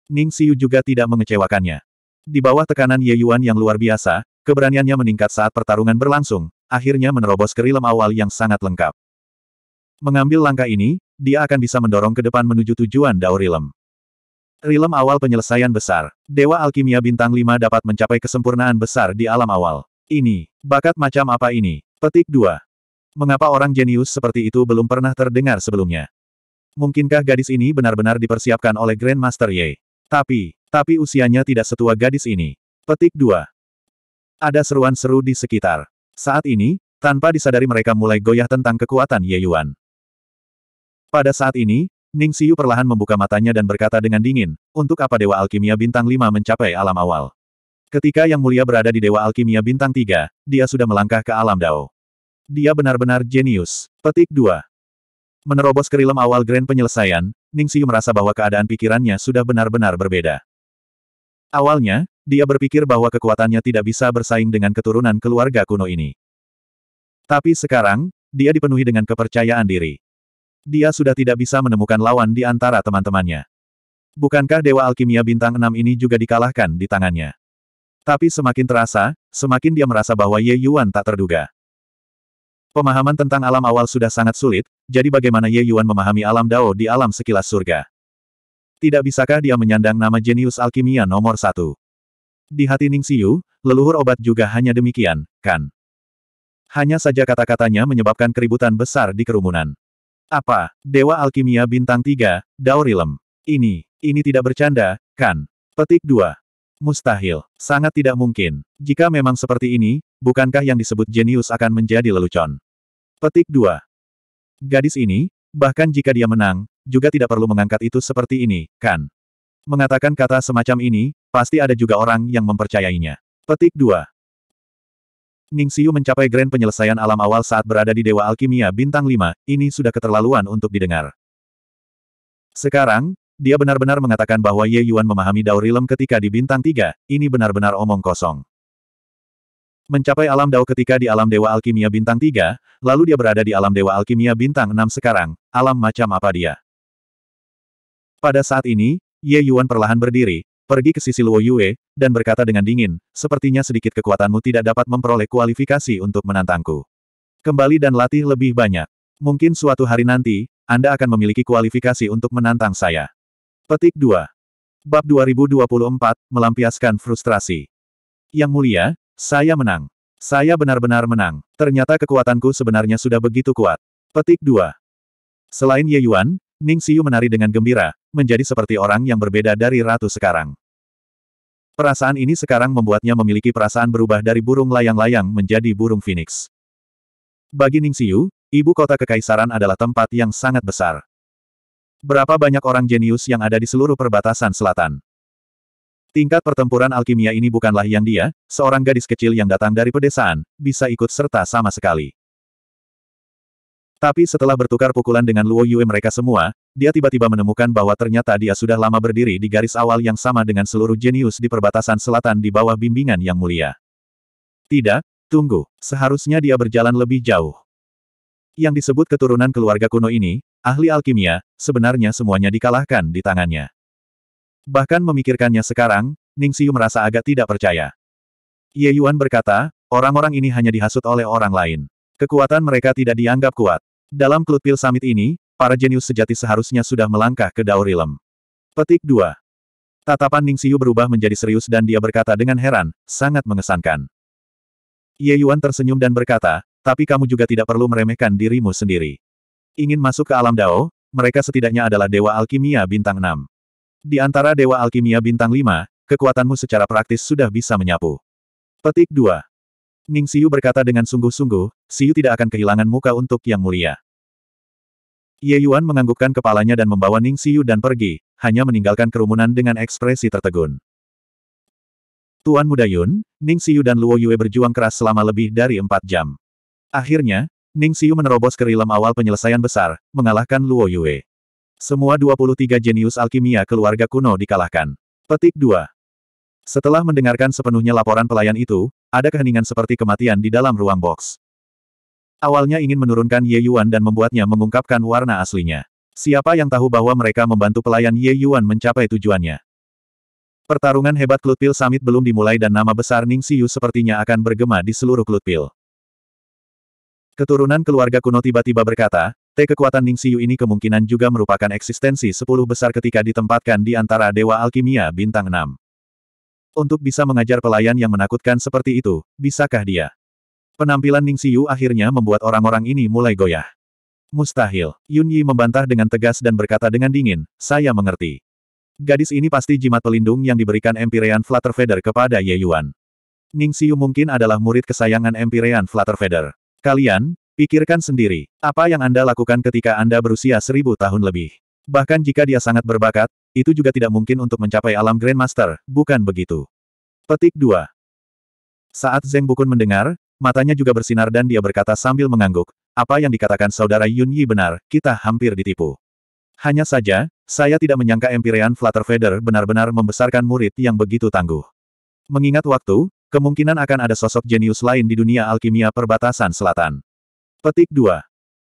Ning Xiu juga tidak mengecewakannya. Di bawah tekanan Ye Yuan yang luar biasa, keberaniannya meningkat saat pertarungan berlangsung, akhirnya menerobos kerilem awal yang sangat lengkap. Mengambil langkah ini, dia akan bisa mendorong ke depan menuju tujuan Daurilem. Rilem awal penyelesaian besar. Dewa Alkimia Bintang 5 dapat mencapai kesempurnaan besar di alam awal. Ini, bakat macam apa ini? Petik 2. Mengapa orang jenius seperti itu belum pernah terdengar sebelumnya? Mungkinkah gadis ini benar-benar dipersiapkan oleh Grand Master Ye? Tapi, tapi usianya tidak setua gadis ini. Petik 2. Ada seruan seru di sekitar. Saat ini, tanpa disadari mereka mulai goyah tentang kekuatan Ye Yuan. Pada saat ini, Ning Siu perlahan membuka matanya dan berkata dengan dingin, untuk apa Dewa Alkimia Bintang 5 mencapai alam awal? Ketika Yang Mulia berada di Dewa Alkimia Bintang 3, dia sudah melangkah ke alam Dao. Dia benar-benar jenius. Petik 2. Menerobos kerilem awal grand penyelesaian, Ning Siu merasa bahwa keadaan pikirannya sudah benar-benar berbeda. Awalnya, dia berpikir bahwa kekuatannya tidak bisa bersaing dengan keturunan keluarga kuno ini. Tapi sekarang, dia dipenuhi dengan kepercayaan diri. Dia sudah tidak bisa menemukan lawan di antara teman-temannya. Bukankah Dewa Alkimia Bintang 6 ini juga dikalahkan di tangannya? Tapi semakin terasa, semakin dia merasa bahwa Ye Yuan tak terduga. Pemahaman tentang alam awal sudah sangat sulit, jadi bagaimana Ye Yuan memahami alam Dao di alam sekilas surga? Tidak bisakah dia menyandang nama jenius alkimia nomor satu? Di hati Ning Siu, leluhur obat juga hanya demikian, kan? Hanya saja kata-katanya menyebabkan keributan besar di kerumunan. Apa, Dewa Alkimia Bintang 3, Daurilem. Ini, ini tidak bercanda, kan? Petik 2. Mustahil, sangat tidak mungkin. Jika memang seperti ini, bukankah yang disebut jenius akan menjadi lelucon? Petik 2. Gadis ini, bahkan jika dia menang, juga tidak perlu mengangkat itu seperti ini, kan? Mengatakan kata semacam ini, pasti ada juga orang yang mempercayainya. Petik 2. Ning Xiu mencapai grand penyelesaian alam awal saat berada di Dewa Alkimia Bintang 5, ini sudah keterlaluan untuk didengar. Sekarang, dia benar-benar mengatakan bahwa Ye Yuan memahami Dao Rilem ketika di Bintang 3, ini benar-benar omong kosong. Mencapai alam Dao ketika di alam Dewa Alkimia Bintang 3, lalu dia berada di alam Dewa Alkimia Bintang 6 sekarang, alam macam apa dia? Pada saat ini, Ye Yuan perlahan berdiri, pergi ke sisi Luo Yue, dan berkata dengan dingin, sepertinya sedikit kekuatanmu tidak dapat memperoleh kualifikasi untuk menantangku. Kembali dan latih lebih banyak. Mungkin suatu hari nanti, Anda akan memiliki kualifikasi untuk menantang saya. Petik 2. Bab 2024, Melampiaskan Frustrasi. Yang mulia, saya menang. Saya benar-benar menang. Ternyata kekuatanku sebenarnya sudah begitu kuat. Petik 2. Selain Ye Yuan, Ning Xiu menari dengan gembira, menjadi seperti orang yang berbeda dari ratu sekarang. Perasaan ini sekarang membuatnya memiliki perasaan berubah dari burung layang-layang menjadi burung phoenix. Bagi Ning Xiu, ibu kota kekaisaran adalah tempat yang sangat besar. Berapa banyak orang jenius yang ada di seluruh perbatasan selatan? Tingkat pertempuran alkimia ini bukanlah yang dia, seorang gadis kecil yang datang dari pedesaan, bisa ikut serta sama sekali. Tapi setelah bertukar pukulan dengan Luo Yue mereka semua, dia tiba-tiba menemukan bahwa ternyata dia sudah lama berdiri di garis awal yang sama dengan seluruh jenius di perbatasan selatan di bawah bimbingan yang mulia. Tidak, tunggu, seharusnya dia berjalan lebih jauh. Yang disebut keturunan keluarga kuno ini, ahli alkimia, sebenarnya semuanya dikalahkan di tangannya. Bahkan memikirkannya sekarang, Ning Xiu merasa agak tidak percaya. Ye Yuan berkata, orang-orang ini hanya dihasut oleh orang lain. Kekuatan mereka tidak dianggap kuat. Dalam Pil Summit ini, para jenius sejati seharusnya sudah melangkah ke Dao Petik 2. Tatapan Ning Siu berubah menjadi serius dan dia berkata dengan heran, sangat mengesankan. Ye Yuan tersenyum dan berkata, tapi kamu juga tidak perlu meremehkan dirimu sendiri. Ingin masuk ke alam Dao, mereka setidaknya adalah Dewa Alkimia Bintang 6. Di antara Dewa Alkimia Bintang 5, kekuatanmu secara praktis sudah bisa menyapu. Petik 2. Ning Siu berkata dengan sungguh-sungguh, Siu tidak akan kehilangan muka untuk yang mulia. Ye Yuan menganggukkan kepalanya dan membawa Ning Siu dan pergi, hanya meninggalkan kerumunan dengan ekspresi tertegun. Tuan Muda Yun, Ning Siu dan Luo Yue berjuang keras selama lebih dari empat jam. Akhirnya, Ning Siu menerobos ke rilem awal penyelesaian besar, mengalahkan Luo Yue. Semua 23 jenius alkimia keluarga kuno dikalahkan. Petik 2. Setelah mendengarkan sepenuhnya laporan pelayan itu, ada keheningan seperti kematian di dalam ruang box. Awalnya ingin menurunkan Ye Yuan dan membuatnya mengungkapkan warna aslinya. Siapa yang tahu bahwa mereka membantu pelayan Ye Yuan mencapai tujuannya? Pertarungan hebat Klutpil Summit belum dimulai dan nama besar Ning Xiu sepertinya akan bergema di seluruh Klutpil. Keturunan keluarga kuno tiba-tiba berkata, T kekuatan Ning Xiu ini kemungkinan juga merupakan eksistensi sepuluh besar ketika ditempatkan di antara Dewa Alkimia Bintang 6. Untuk bisa mengajar pelayan yang menakutkan seperti itu, bisakah dia? Penampilan Ning Siu akhirnya membuat orang-orang ini mulai goyah. Mustahil, Yun Yi membantah dengan tegas dan berkata dengan dingin, saya mengerti. Gadis ini pasti jimat pelindung yang diberikan Empyrean Flutter Feather kepada Ye Yuan. Ning Siu mungkin adalah murid kesayangan Empyrean Flutter Feather. Kalian, pikirkan sendiri, apa yang Anda lakukan ketika Anda berusia seribu tahun lebih. Bahkan jika dia sangat berbakat, itu juga tidak mungkin untuk mencapai alam Grandmaster, bukan begitu? Petik 2. Saat Zeng Bukun mendengar, matanya juga bersinar dan dia berkata sambil mengangguk, apa yang dikatakan saudara Yun Yi benar, kita hampir ditipu. Hanya saja, saya tidak menyangka Empyrean Flutter Feather benar-benar membesarkan murid yang begitu tangguh. Mengingat waktu, kemungkinan akan ada sosok jenius lain di dunia alkimia perbatasan selatan. Petik 2.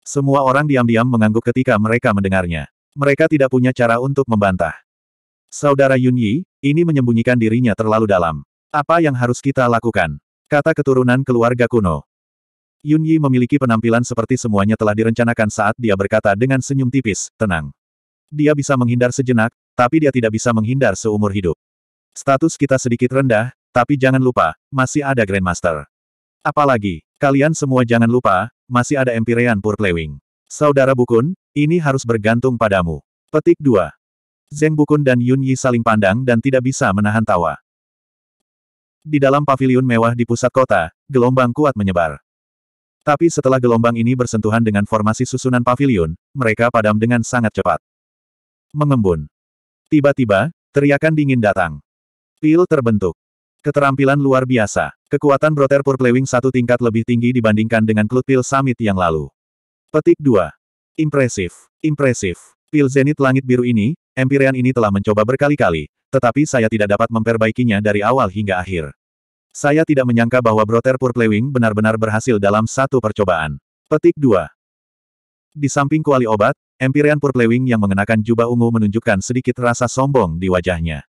Semua orang diam-diam mengangguk ketika mereka mendengarnya. Mereka tidak punya cara untuk membantah. Saudara Yun Yi, ini menyembunyikan dirinya terlalu dalam. Apa yang harus kita lakukan? Kata keturunan keluarga kuno. Yun Yi memiliki penampilan seperti semuanya telah direncanakan saat dia berkata dengan senyum tipis, tenang. Dia bisa menghindar sejenak, tapi dia tidak bisa menghindar seumur hidup. Status kita sedikit rendah, tapi jangan lupa, masih ada Grandmaster. Apalagi, kalian semua jangan lupa, masih ada Empyrean Purplewing. Saudara Bukun, ini harus bergantung padamu. Petik 2. Zeng Bukun dan Yun Yi saling pandang dan tidak bisa menahan tawa. Di dalam pavilion mewah di pusat kota, gelombang kuat menyebar. Tapi setelah gelombang ini bersentuhan dengan formasi susunan pavilion, mereka padam dengan sangat cepat. Mengembun. Tiba-tiba, teriakan dingin datang. Pil terbentuk. Keterampilan luar biasa. Kekuatan Broter Purplewing satu tingkat lebih tinggi dibandingkan dengan Klut Pil Summit yang lalu. Petik 2. Impresif, impresif. Pil Zenit Langit Biru ini, Empyrean ini telah mencoba berkali-kali, tetapi saya tidak dapat memperbaikinya dari awal hingga akhir. Saya tidak menyangka bahwa Brother Purplewing benar-benar berhasil dalam satu percobaan. Petik 2. Di samping kuali obat, Empyrean Purplewing yang mengenakan jubah ungu menunjukkan sedikit rasa sombong di wajahnya.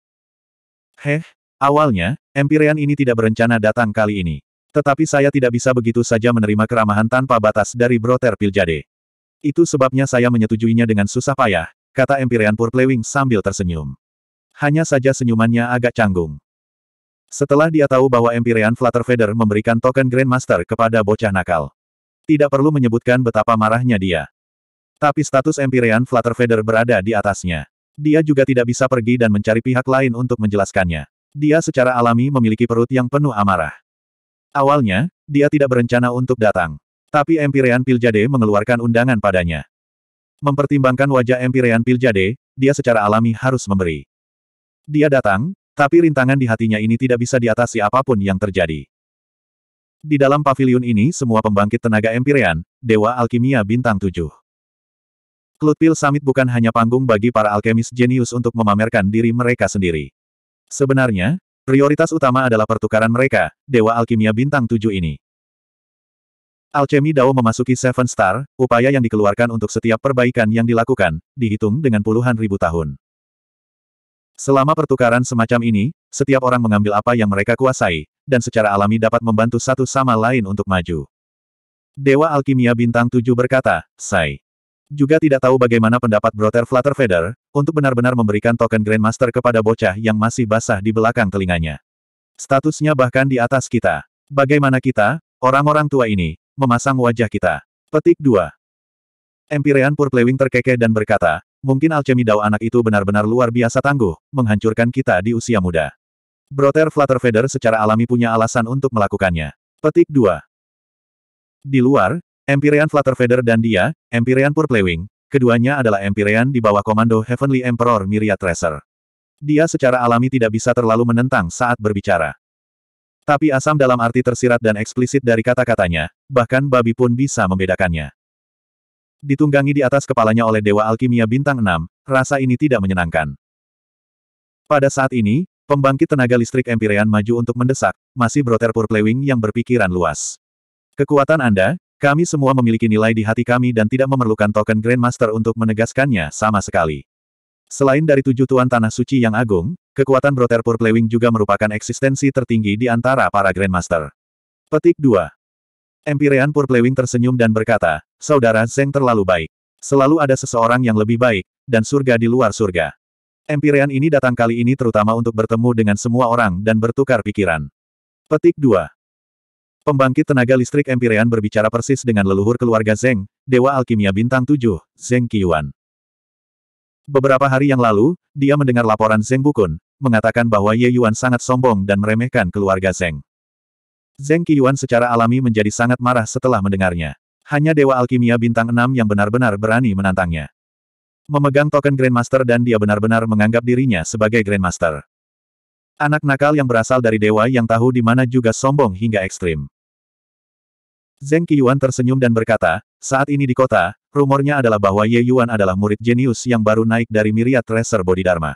Heh, awalnya, Empyrean ini tidak berencana datang kali ini. Tetapi saya tidak bisa begitu saja menerima keramahan tanpa batas dari Broter Piljade. Itu sebabnya saya menyetujuinya dengan susah payah, kata Empyrean Purplewing sambil tersenyum. Hanya saja senyumannya agak canggung. Setelah dia tahu bahwa Empyrean Flutterfeather memberikan token Grandmaster kepada bocah nakal. Tidak perlu menyebutkan betapa marahnya dia. Tapi status Empyrean Flutterfeather berada di atasnya. Dia juga tidak bisa pergi dan mencari pihak lain untuk menjelaskannya. Dia secara alami memiliki perut yang penuh amarah. Awalnya, dia tidak berencana untuk datang. Tapi Empirean Piljade mengeluarkan undangan padanya. Mempertimbangkan wajah Empirean Piljade, dia secara alami harus memberi. Dia datang, tapi rintangan di hatinya ini tidak bisa diatasi apapun yang terjadi. Di dalam pavilion ini semua pembangkit tenaga Empirean, Dewa Alkimia Bintang 7. Klutpil Summit bukan hanya panggung bagi para alkemis jenius untuk memamerkan diri mereka sendiri. Sebenarnya, prioritas utama adalah pertukaran mereka, Dewa Alkimia Bintang 7 ini. Alchemy Dao memasuki Seven Star, upaya yang dikeluarkan untuk setiap perbaikan yang dilakukan, dihitung dengan puluhan ribu tahun. Selama pertukaran semacam ini, setiap orang mengambil apa yang mereka kuasai, dan secara alami dapat membantu satu sama lain untuk maju. Dewa Alkimia Bintang 7 berkata, Sai. Juga tidak tahu bagaimana pendapat Brother Flutterfeather, untuk benar-benar memberikan token Grandmaster kepada bocah yang masih basah di belakang telinganya. Statusnya bahkan di atas kita. Bagaimana kita, orang-orang tua ini, memasang wajah kita. Petik 2. Empirean Purplewing terkekeh dan berkata, mungkin alchemy Dao anak itu benar-benar luar biasa tangguh, menghancurkan kita di usia muda. Brother Flutterfeder secara alami punya alasan untuk melakukannya. Petik 2. Di luar, Empyrean Flutterfeder dan dia, Empyrean Purplewing, keduanya adalah Empyrean di bawah komando Heavenly Emperor Myriad Tracer. Dia secara alami tidak bisa terlalu menentang saat berbicara. Tapi asam dalam arti tersirat dan eksplisit dari kata-katanya, bahkan babi pun bisa membedakannya. Ditunggangi di atas kepalanya oleh Dewa Alkimia Bintang 6, rasa ini tidak menyenangkan. Pada saat ini, pembangkit tenaga listrik Empyrean maju untuk mendesak, masih Broter Purplewing yang berpikiran luas. Kekuatan Anda, kami semua memiliki nilai di hati kami dan tidak memerlukan token Grandmaster untuk menegaskannya sama sekali. Selain dari tujuh tuan tanah suci yang agung, Kekuatan Broter Purplewing juga merupakan eksistensi tertinggi di antara para Grandmaster. Petik 2. Empirean Purplewing tersenyum dan berkata, Saudara Zeng terlalu baik. Selalu ada seseorang yang lebih baik, dan surga di luar surga. Empirean ini datang kali ini terutama untuk bertemu dengan semua orang dan bertukar pikiran. Petik 2. Pembangkit tenaga listrik Empirean berbicara persis dengan leluhur keluarga Zeng, Dewa Alkimia Bintang 7, Zeng Qiyuan. Beberapa hari yang lalu, dia mendengar laporan Zeng Bukun, mengatakan bahwa Ye Yuan sangat sombong dan meremehkan keluarga Zeng. Zeng Qiyuan secara alami menjadi sangat marah setelah mendengarnya. Hanya Dewa Alkimia Bintang 6 yang benar-benar berani menantangnya. Memegang token Grandmaster dan dia benar-benar menganggap dirinya sebagai Grandmaster. Anak nakal yang berasal dari dewa yang tahu di mana juga sombong hingga ekstrim. Zeng Qiyuan tersenyum dan berkata, saat ini di kota, Rumornya adalah bahwa Ye Yuan adalah murid jenius yang baru naik dari miriat Tracer Bodhidharma.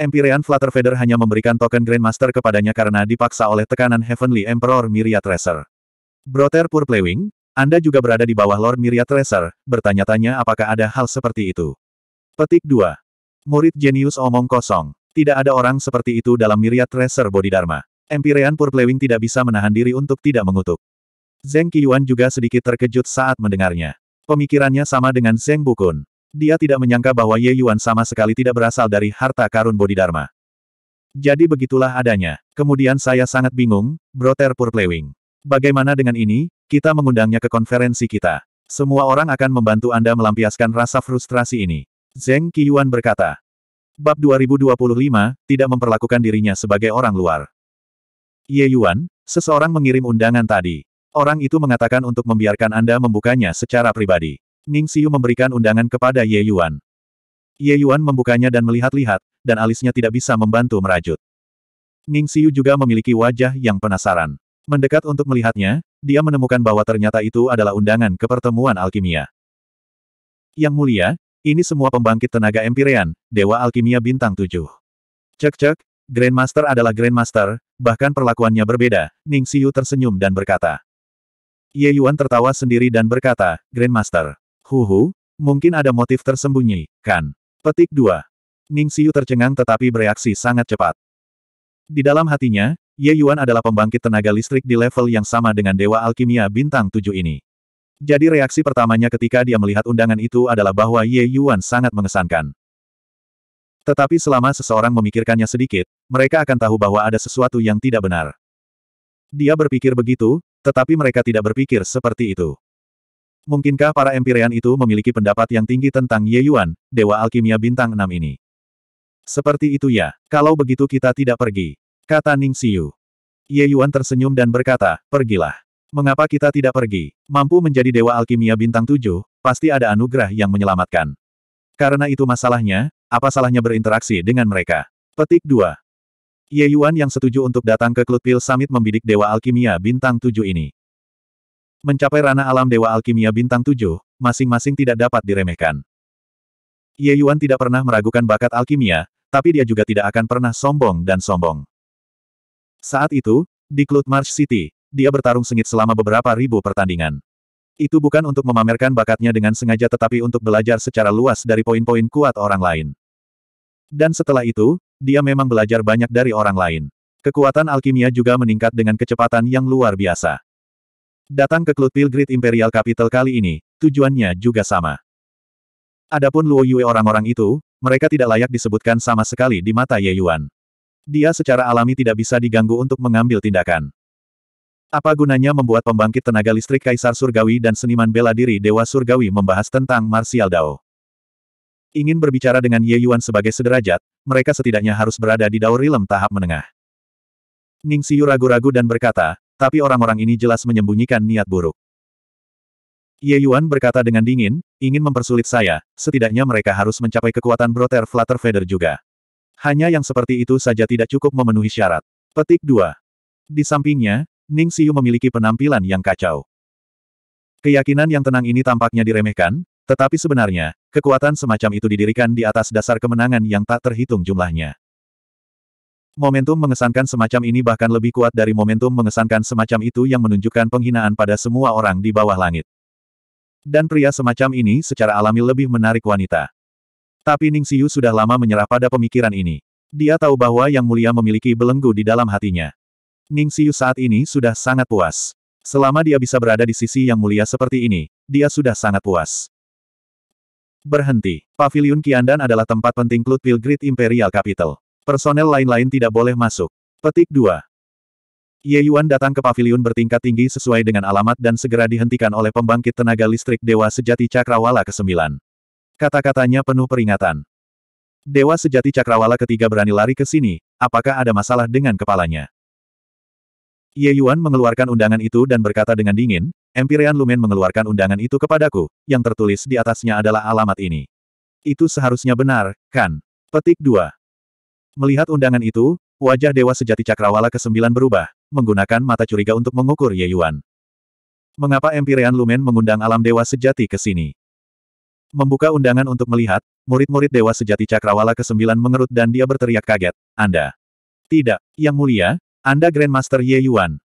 Empyrean Feather hanya memberikan token Grandmaster kepadanya karena dipaksa oleh tekanan Heavenly Emperor Myriad Tracer. Brother Purplewing, Anda juga berada di bawah Lord Myriad Tracer, bertanya-tanya apakah ada hal seperti itu. Petik 2. Murid jenius omong kosong. Tidak ada orang seperti itu dalam Myriad Tracer Bodhidharma. Empyrean Purplewing tidak bisa menahan diri untuk tidak mengutuk. Zeng Qiyuan juga sedikit terkejut saat mendengarnya. Pemikirannya sama dengan Zeng Bukun. Dia tidak menyangka bahwa Ye Yuan sama sekali tidak berasal dari harta karun Bodhidharma. Jadi begitulah adanya. Kemudian saya sangat bingung, Broter Purplewing. Bagaimana dengan ini, kita mengundangnya ke konferensi kita. Semua orang akan membantu Anda melampiaskan rasa frustrasi ini. Zeng Qiyuan berkata. Bab 2025, tidak memperlakukan dirinya sebagai orang luar. Ye Yuan, seseorang mengirim undangan tadi. Orang itu mengatakan untuk membiarkan Anda membukanya secara pribadi. Ning Xiu memberikan undangan kepada Ye Yuan. Ye Yuan membukanya dan melihat-lihat, dan alisnya tidak bisa membantu merajut. Ning Xiu juga memiliki wajah yang penasaran. Mendekat untuk melihatnya, dia menemukan bahwa ternyata itu adalah undangan ke pertemuan alkimia. Yang mulia, ini semua pembangkit tenaga empirean, Dewa Alkimia Bintang 7. Cek-cek, Grandmaster adalah Grandmaster, bahkan perlakuannya berbeda, Ning Xiu tersenyum dan berkata. Ye Yuan tertawa sendiri dan berkata, Grandmaster. Huhu, mungkin ada motif tersembunyi, kan? Petik 2. Ning Xiu tercengang tetapi bereaksi sangat cepat. Di dalam hatinya, Ye Yuan adalah pembangkit tenaga listrik di level yang sama dengan Dewa Alkimia Bintang 7 ini. Jadi reaksi pertamanya ketika dia melihat undangan itu adalah bahwa Ye Yuan sangat mengesankan. Tetapi selama seseorang memikirkannya sedikit, mereka akan tahu bahwa ada sesuatu yang tidak benar. Dia berpikir begitu, tetapi mereka tidak berpikir seperti itu. Mungkinkah para Empyrean itu memiliki pendapat yang tinggi tentang Ye Yuan, Dewa Alkimia Bintang 6 ini? Seperti itu ya, kalau begitu kita tidak pergi. Kata Ning Xiu. Ye Yuan tersenyum dan berkata, pergilah. Mengapa kita tidak pergi? Mampu menjadi Dewa Alkimia Bintang 7, pasti ada anugerah yang menyelamatkan. Karena itu masalahnya, apa salahnya berinteraksi dengan mereka? Petik 2. Ye Yuan yang setuju untuk datang ke Pil Summit membidik Dewa Alkimia Bintang 7 ini. Mencapai ranah alam Dewa Alkimia Bintang 7, masing-masing tidak dapat diremehkan. Ye Yuan tidak pernah meragukan bakat alkimia, tapi dia juga tidak akan pernah sombong dan sombong. Saat itu, di Klut Marsh City, dia bertarung sengit selama beberapa ribu pertandingan. Itu bukan untuk memamerkan bakatnya dengan sengaja tetapi untuk belajar secara luas dari poin-poin kuat orang lain. Dan setelah itu, dia memang belajar banyak dari orang lain. Kekuatan alkimia juga meningkat dengan kecepatan yang luar biasa. Datang ke Klub Pilgrid Imperial Capital kali ini, tujuannya juga sama. Adapun Luo Yue orang-orang itu, mereka tidak layak disebutkan sama sekali di mata Ye Yuan. Dia secara alami tidak bisa diganggu untuk mengambil tindakan. Apa gunanya membuat pembangkit tenaga listrik Kaisar Surgawi dan seniman bela diri Dewa Surgawi membahas tentang Martial Dao? Ingin berbicara dengan Ye Yuan sebagai sederajat, mereka setidaknya harus berada di Daur rilem tahap menengah. Ning Siu ragu-ragu dan berkata, tapi orang-orang ini jelas menyembunyikan niat buruk. Ye Yuan berkata dengan dingin, ingin mempersulit saya, setidaknya mereka harus mencapai kekuatan Brother Flutter Feather juga. Hanya yang seperti itu saja tidak cukup memenuhi syarat. Petik 2. Di sampingnya, Ning Siu memiliki penampilan yang kacau. Keyakinan yang tenang ini tampaknya diremehkan, tetapi sebenarnya, kekuatan semacam itu didirikan di atas dasar kemenangan yang tak terhitung jumlahnya. Momentum mengesankan semacam ini bahkan lebih kuat dari momentum mengesankan semacam itu yang menunjukkan penghinaan pada semua orang di bawah langit. Dan pria semacam ini secara alami lebih menarik wanita. Tapi Ning Xiu sudah lama menyerah pada pemikiran ini. Dia tahu bahwa Yang Mulia memiliki belenggu di dalam hatinya. Ning Xiu saat ini sudah sangat puas. Selama dia bisa berada di sisi Yang Mulia seperti ini, dia sudah sangat puas. Berhenti. Pavilion Kiandan adalah tempat penting Clut Pilgrid Imperial Capital. Personel lain-lain tidak boleh masuk. Petik 2. Ye Yuan datang ke pavilion bertingkat tinggi sesuai dengan alamat dan segera dihentikan oleh pembangkit tenaga listrik Dewa Sejati Cakrawala ke-9. Kata-katanya penuh peringatan. Dewa Sejati Cakrawala ketiga berani lari ke sini, apakah ada masalah dengan kepalanya? Ye Yuan mengeluarkan undangan itu dan berkata dengan dingin, Empyrean Lumen mengeluarkan undangan itu kepadaku, yang tertulis di atasnya adalah alamat ini. Itu seharusnya benar, kan? Petik 2. Melihat undangan itu, wajah Dewa Sejati Cakrawala ke-9 berubah, menggunakan mata curiga untuk mengukur Ye Yuan. Mengapa Empyrean Lumen mengundang alam Dewa Sejati ke sini? Membuka undangan untuk melihat, murid-murid Dewa Sejati Cakrawala ke-9 mengerut dan dia berteriak kaget, Anda. Tidak, Yang Mulia, Anda Grandmaster Ye Yuan.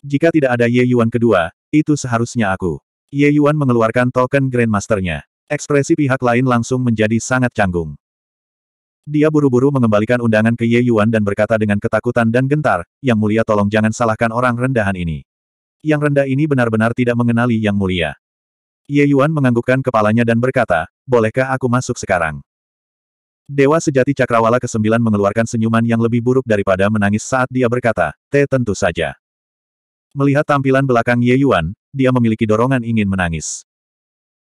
Jika tidak ada Ye Yuan kedua, itu seharusnya aku. Ye Yuan mengeluarkan token Grandmasternya. Ekspresi pihak lain langsung menjadi sangat canggung. Dia buru-buru mengembalikan undangan ke Ye Yuan dan berkata dengan ketakutan dan gentar, Yang mulia tolong jangan salahkan orang rendahan ini. Yang rendah ini benar-benar tidak mengenali Yang mulia. Ye Yuan menganggukkan kepalanya dan berkata, bolehkah aku masuk sekarang? Dewa sejati Cakrawala ke-9 mengeluarkan senyuman yang lebih buruk daripada menangis saat dia berkata, tentu saja. Melihat tampilan belakang Ye Yuan, dia memiliki dorongan ingin menangis.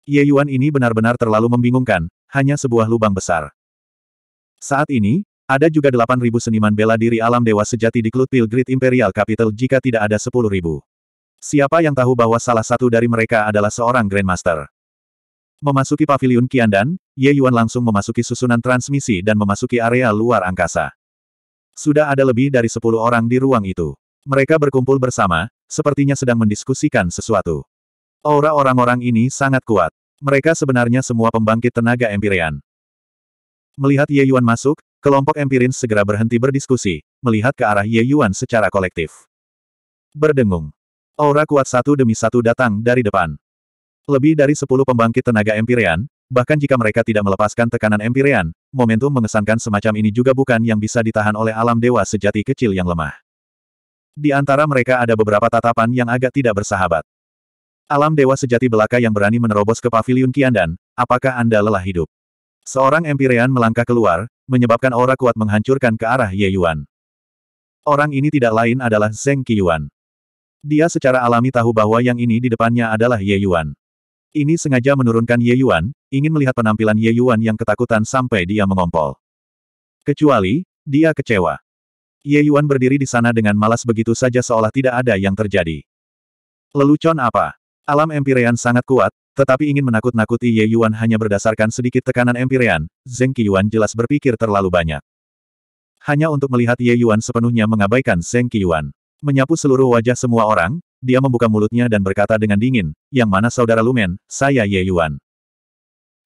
Ye Yuan ini benar-benar terlalu membingungkan, hanya sebuah lubang besar. Saat ini, ada juga 8.000 seniman bela diri alam dewa sejati di Klub Pilgrit Imperial Capital jika tidak ada 10.000. Siapa yang tahu bahwa salah satu dari mereka adalah seorang Grandmaster? Memasuki pavilion Kiandan, Ye Yuan langsung memasuki susunan transmisi dan memasuki area luar angkasa. Sudah ada lebih dari 10 orang di ruang itu. Mereka berkumpul bersama, sepertinya sedang mendiskusikan sesuatu. Aura orang-orang ini sangat kuat. Mereka sebenarnya semua pembangkit tenaga empirian. Melihat Ye Yuan masuk, kelompok empirin segera berhenti berdiskusi, melihat ke arah Ye Yuan secara kolektif. Berdengung. Aura kuat satu demi satu datang dari depan. Lebih dari sepuluh pembangkit tenaga empirian, bahkan jika mereka tidak melepaskan tekanan empirian, momentum mengesankan semacam ini juga bukan yang bisa ditahan oleh alam dewa sejati kecil yang lemah. Di antara mereka ada beberapa tatapan yang agak tidak bersahabat. Alam dewa sejati belaka yang berani menerobos ke paviliun Kiandan, apakah Anda lelah hidup? Seorang Empirean melangkah keluar, menyebabkan aura kuat menghancurkan ke arah Ye Yuan. Orang ini tidak lain adalah Zeng Qiyuan. Dia secara alami tahu bahwa yang ini di depannya adalah Ye Yuan. Ini sengaja menurunkan Ye Yuan, ingin melihat penampilan Ye Yuan yang ketakutan sampai dia mengompol. Kecuali, dia kecewa. Ye Yuan berdiri di sana dengan malas begitu saja seolah tidak ada yang terjadi. Lelucon apa? Alam Empyrean sangat kuat, tetapi ingin menakut-nakuti Ye Yuan hanya berdasarkan sedikit tekanan Empirean, Zeng Qiyuan jelas berpikir terlalu banyak. Hanya untuk melihat Ye Yuan sepenuhnya mengabaikan Zeng Qiyuan. Menyapu seluruh wajah semua orang, dia membuka mulutnya dan berkata dengan dingin, yang mana saudara Lumen, saya Ye Yuan.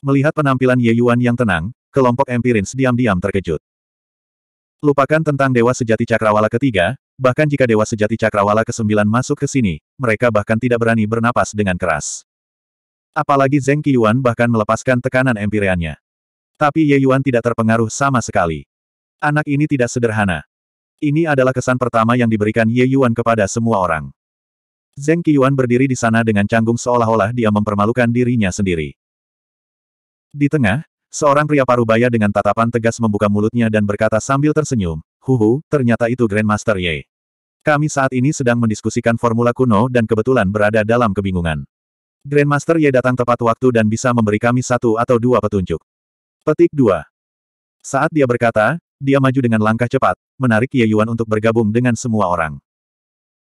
Melihat penampilan Ye Yuan yang tenang, kelompok Empirins diam-diam terkejut. Lupakan tentang Dewa Sejati Cakrawala ketiga, bahkan jika Dewa Sejati Cakrawala ke-9 masuk ke sini, mereka bahkan tidak berani bernapas dengan keras. Apalagi Zeng Qiyuan bahkan melepaskan tekanan empireannya. Tapi Ye Yuan tidak terpengaruh sama sekali. Anak ini tidak sederhana. Ini adalah kesan pertama yang diberikan Ye Yuan kepada semua orang. Zeng Qiyuan berdiri di sana dengan canggung seolah-olah dia mempermalukan dirinya sendiri. Di tengah, Seorang pria parubaya dengan tatapan tegas membuka mulutnya dan berkata sambil tersenyum, Huhu, ternyata itu Grandmaster Ye. Kami saat ini sedang mendiskusikan formula kuno dan kebetulan berada dalam kebingungan. Grandmaster Ye datang tepat waktu dan bisa memberi kami satu atau dua petunjuk. Petik 2. Saat dia berkata, dia maju dengan langkah cepat, menarik Ye Yuan untuk bergabung dengan semua orang.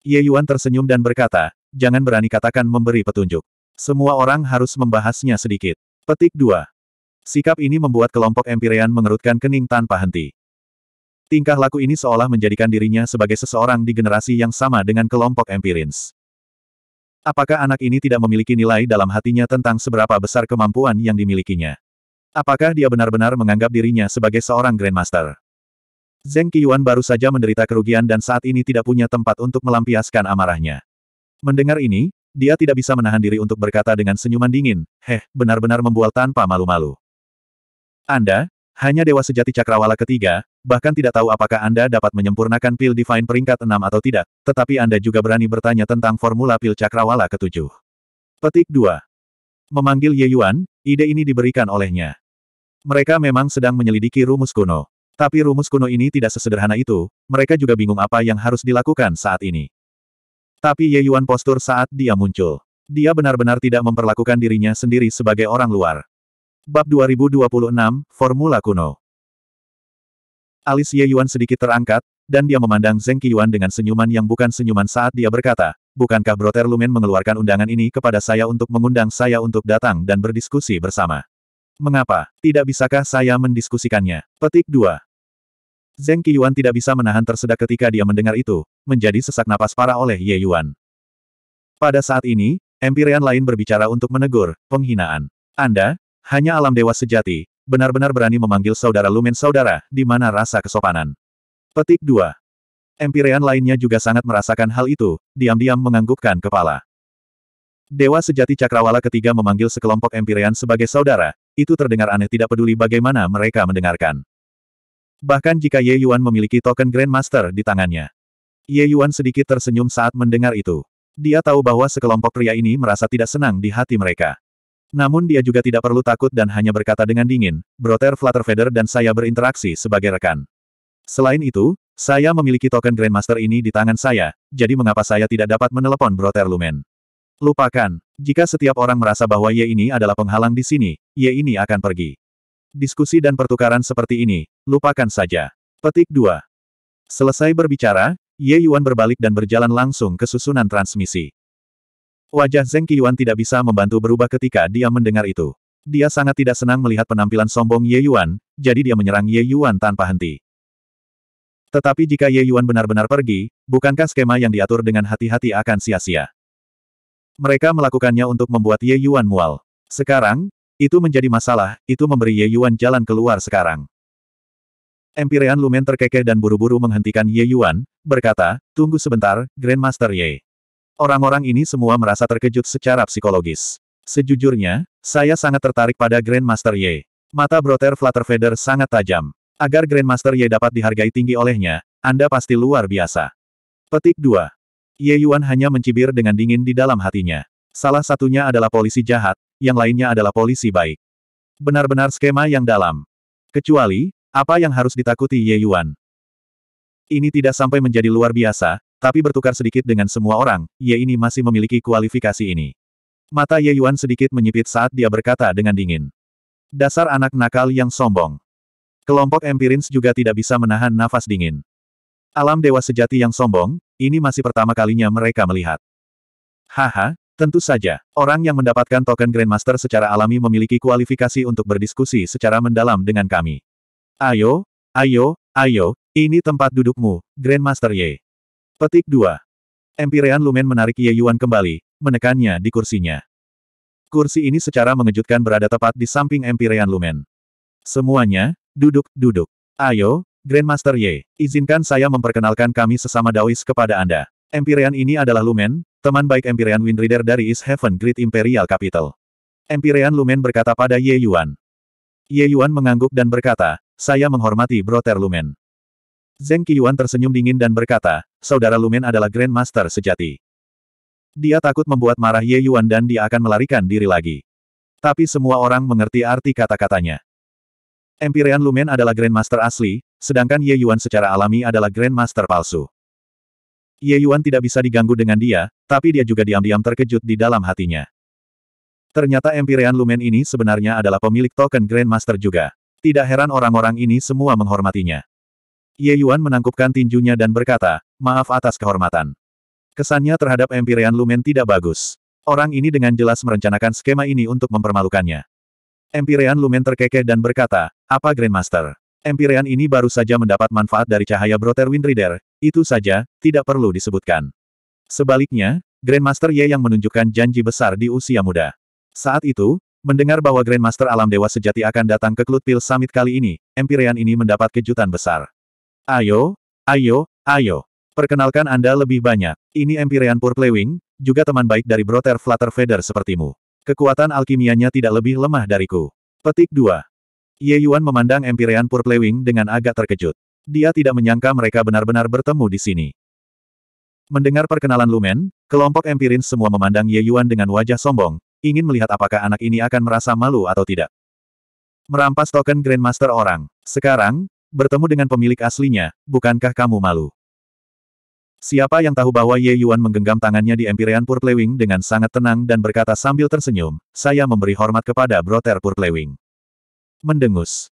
Ye Yuan tersenyum dan berkata, jangan berani katakan memberi petunjuk. Semua orang harus membahasnya sedikit. Petik 2. Sikap ini membuat kelompok Empyrean mengerutkan kening tanpa henti. Tingkah laku ini seolah menjadikan dirinya sebagai seseorang di generasi yang sama dengan kelompok Empyreans. Apakah anak ini tidak memiliki nilai dalam hatinya tentang seberapa besar kemampuan yang dimilikinya? Apakah dia benar-benar menganggap dirinya sebagai seorang Grandmaster? Zeng Qiyuan baru saja menderita kerugian dan saat ini tidak punya tempat untuk melampiaskan amarahnya. Mendengar ini, dia tidak bisa menahan diri untuk berkata dengan senyuman dingin, Heh, benar-benar membual tanpa malu-malu. Anda, hanya Dewa Sejati Cakrawala ketiga, bahkan tidak tahu apakah Anda dapat menyempurnakan pil Divine peringkat 6 atau tidak, tetapi Anda juga berani bertanya tentang formula pil Cakrawala ketujuh. Petik 2. Memanggil Ye Yuan, ide ini diberikan olehnya. Mereka memang sedang menyelidiki rumus kuno. Tapi rumus kuno ini tidak sesederhana itu, mereka juga bingung apa yang harus dilakukan saat ini. Tapi Ye Yuan postur saat dia muncul. Dia benar-benar tidak memperlakukan dirinya sendiri sebagai orang luar. Bab 2026, Formula Kuno Alis Ye Yuan sedikit terangkat, dan dia memandang Zeng Qiyuan dengan senyuman yang bukan senyuman saat dia berkata, Bukankah Broter Lumen mengeluarkan undangan ini kepada saya untuk mengundang saya untuk datang dan berdiskusi bersama? Mengapa? Tidak bisakah saya mendiskusikannya? Petik 2. Zeng Qiyuan tidak bisa menahan tersedak ketika dia mendengar itu, menjadi sesak napas parah oleh Ye Yuan. Pada saat ini, Empirian lain berbicara untuk menegur, penghinaan. Anda, hanya alam dewa sejati, benar-benar berani memanggil saudara lumen saudara, di mana rasa kesopanan. Petik 2. Empirean lainnya juga sangat merasakan hal itu, diam-diam menganggukkan kepala. Dewa sejati Cakrawala ketiga memanggil sekelompok Empirean sebagai saudara, itu terdengar aneh tidak peduli bagaimana mereka mendengarkan. Bahkan jika Ye Yuan memiliki token Grandmaster di tangannya. Ye Yuan sedikit tersenyum saat mendengar itu. Dia tahu bahwa sekelompok pria ini merasa tidak senang di hati mereka. Namun dia juga tidak perlu takut dan hanya berkata dengan dingin, Brother Flutterfeather dan saya berinteraksi sebagai rekan. Selain itu, saya memiliki token Grandmaster ini di tangan saya, jadi mengapa saya tidak dapat menelepon Brother Lumen? Lupakan, jika setiap orang merasa bahwa Ye ini adalah penghalang di sini, Ye ini akan pergi. Diskusi dan pertukaran seperti ini, lupakan saja. Petik 2. Selesai berbicara, Ye Yuan berbalik dan berjalan langsung ke susunan transmisi. Wajah Zeng Qiyuan tidak bisa membantu berubah ketika dia mendengar itu. Dia sangat tidak senang melihat penampilan sombong Ye Yuan, jadi dia menyerang Ye Yuan tanpa henti. Tetapi jika Ye Yuan benar-benar pergi, bukankah skema yang diatur dengan hati-hati akan sia-sia? Mereka melakukannya untuk membuat Ye Yuan mual. Sekarang, itu menjadi masalah, itu memberi Ye Yuan jalan keluar sekarang. Empirean Lumen terkekeh dan buru-buru menghentikan Ye Yuan, berkata, tunggu sebentar, Grandmaster Ye. Orang-orang ini semua merasa terkejut secara psikologis. Sejujurnya, saya sangat tertarik pada Grandmaster Ye. Mata Brother Flutterfeather sangat tajam. Agar Grandmaster Ye dapat dihargai tinggi olehnya, Anda pasti luar biasa. Petik 2. Ye Yuan hanya mencibir dengan dingin di dalam hatinya. Salah satunya adalah polisi jahat, yang lainnya adalah polisi baik. Benar-benar skema yang dalam. Kecuali, apa yang harus ditakuti Ye Yuan? Ini tidak sampai menjadi luar biasa, tapi bertukar sedikit dengan semua orang, Ye ini masih memiliki kualifikasi ini. Mata Ye Yuan sedikit menyipit saat dia berkata dengan dingin. Dasar anak nakal yang sombong. Kelompok Empirins juga tidak bisa menahan nafas dingin. Alam dewa sejati yang sombong, ini masih pertama kalinya mereka melihat. Haha, tentu saja. Orang yang mendapatkan token Grandmaster secara alami memiliki kualifikasi untuk berdiskusi secara mendalam dengan kami. Ayo, ayo, ayo, ini tempat dudukmu, Grandmaster Ye. Petik 2. Empirean Lumen menarik Ye Yuan kembali, menekannya di kursinya. Kursi ini secara mengejutkan berada tepat di samping Empirean Lumen. Semuanya, duduk, duduk. Ayo, Grandmaster Ye, izinkan saya memperkenalkan kami sesama Daois kepada Anda. Empirean ini adalah Lumen, teman baik Empirean Windrider dari East Heaven Great Imperial Capital. Empirean Lumen berkata pada Ye Yuan. Ye Yuan mengangguk dan berkata, saya menghormati Brother Lumen. Zeng Qiyuan tersenyum dingin dan berkata, saudara Lumen adalah Grand Master sejati. Dia takut membuat marah Ye Yuan dan dia akan melarikan diri lagi. Tapi semua orang mengerti arti kata-katanya. Empyrean Lumen adalah Grand Master asli, sedangkan Ye Yuan secara alami adalah Grand Master palsu. Ye Yuan tidak bisa diganggu dengan dia, tapi dia juga diam-diam terkejut di dalam hatinya. Ternyata Empyrean Lumen ini sebenarnya adalah pemilik token Grand Master juga. Tidak heran orang-orang ini semua menghormatinya. Ye Yuan menangkupkan tinjunya dan berkata, maaf atas kehormatan. Kesannya terhadap Empyrean Lumen tidak bagus. Orang ini dengan jelas merencanakan skema ini untuk mempermalukannya. Empyrean Lumen terkekeh dan berkata, apa Grandmaster? Empyrean ini baru saja mendapat manfaat dari cahaya Brother Wind itu saja, tidak perlu disebutkan. Sebaliknya, Grandmaster Ye yang menunjukkan janji besar di usia muda. Saat itu, mendengar bahwa Grandmaster Alam Dewa Sejati akan datang ke Klutpil Summit kali ini, Empyrean ini mendapat kejutan besar. Ayo, ayo, ayo. Perkenalkan Anda lebih banyak. Ini Empyrean Purplewing, juga teman baik dari Brother Flutter Feather sepertimu. Kekuatan alkimianya tidak lebih lemah dariku. Petik 2. Ye Yuan memandang Empyrean Purplewing dengan agak terkejut. Dia tidak menyangka mereka benar-benar bertemu di sini. Mendengar perkenalan Lumen, kelompok Empirin semua memandang Ye Yuan dengan wajah sombong, ingin melihat apakah anak ini akan merasa malu atau tidak. Merampas token Grandmaster orang. Sekarang, bertemu dengan pemilik aslinya, bukankah kamu malu? Siapa yang tahu bahwa Ye Yuan menggenggam tangannya di Empyrean Purplewing dengan sangat tenang dan berkata sambil tersenyum, saya memberi hormat kepada Broter Purplewing. Mendengus.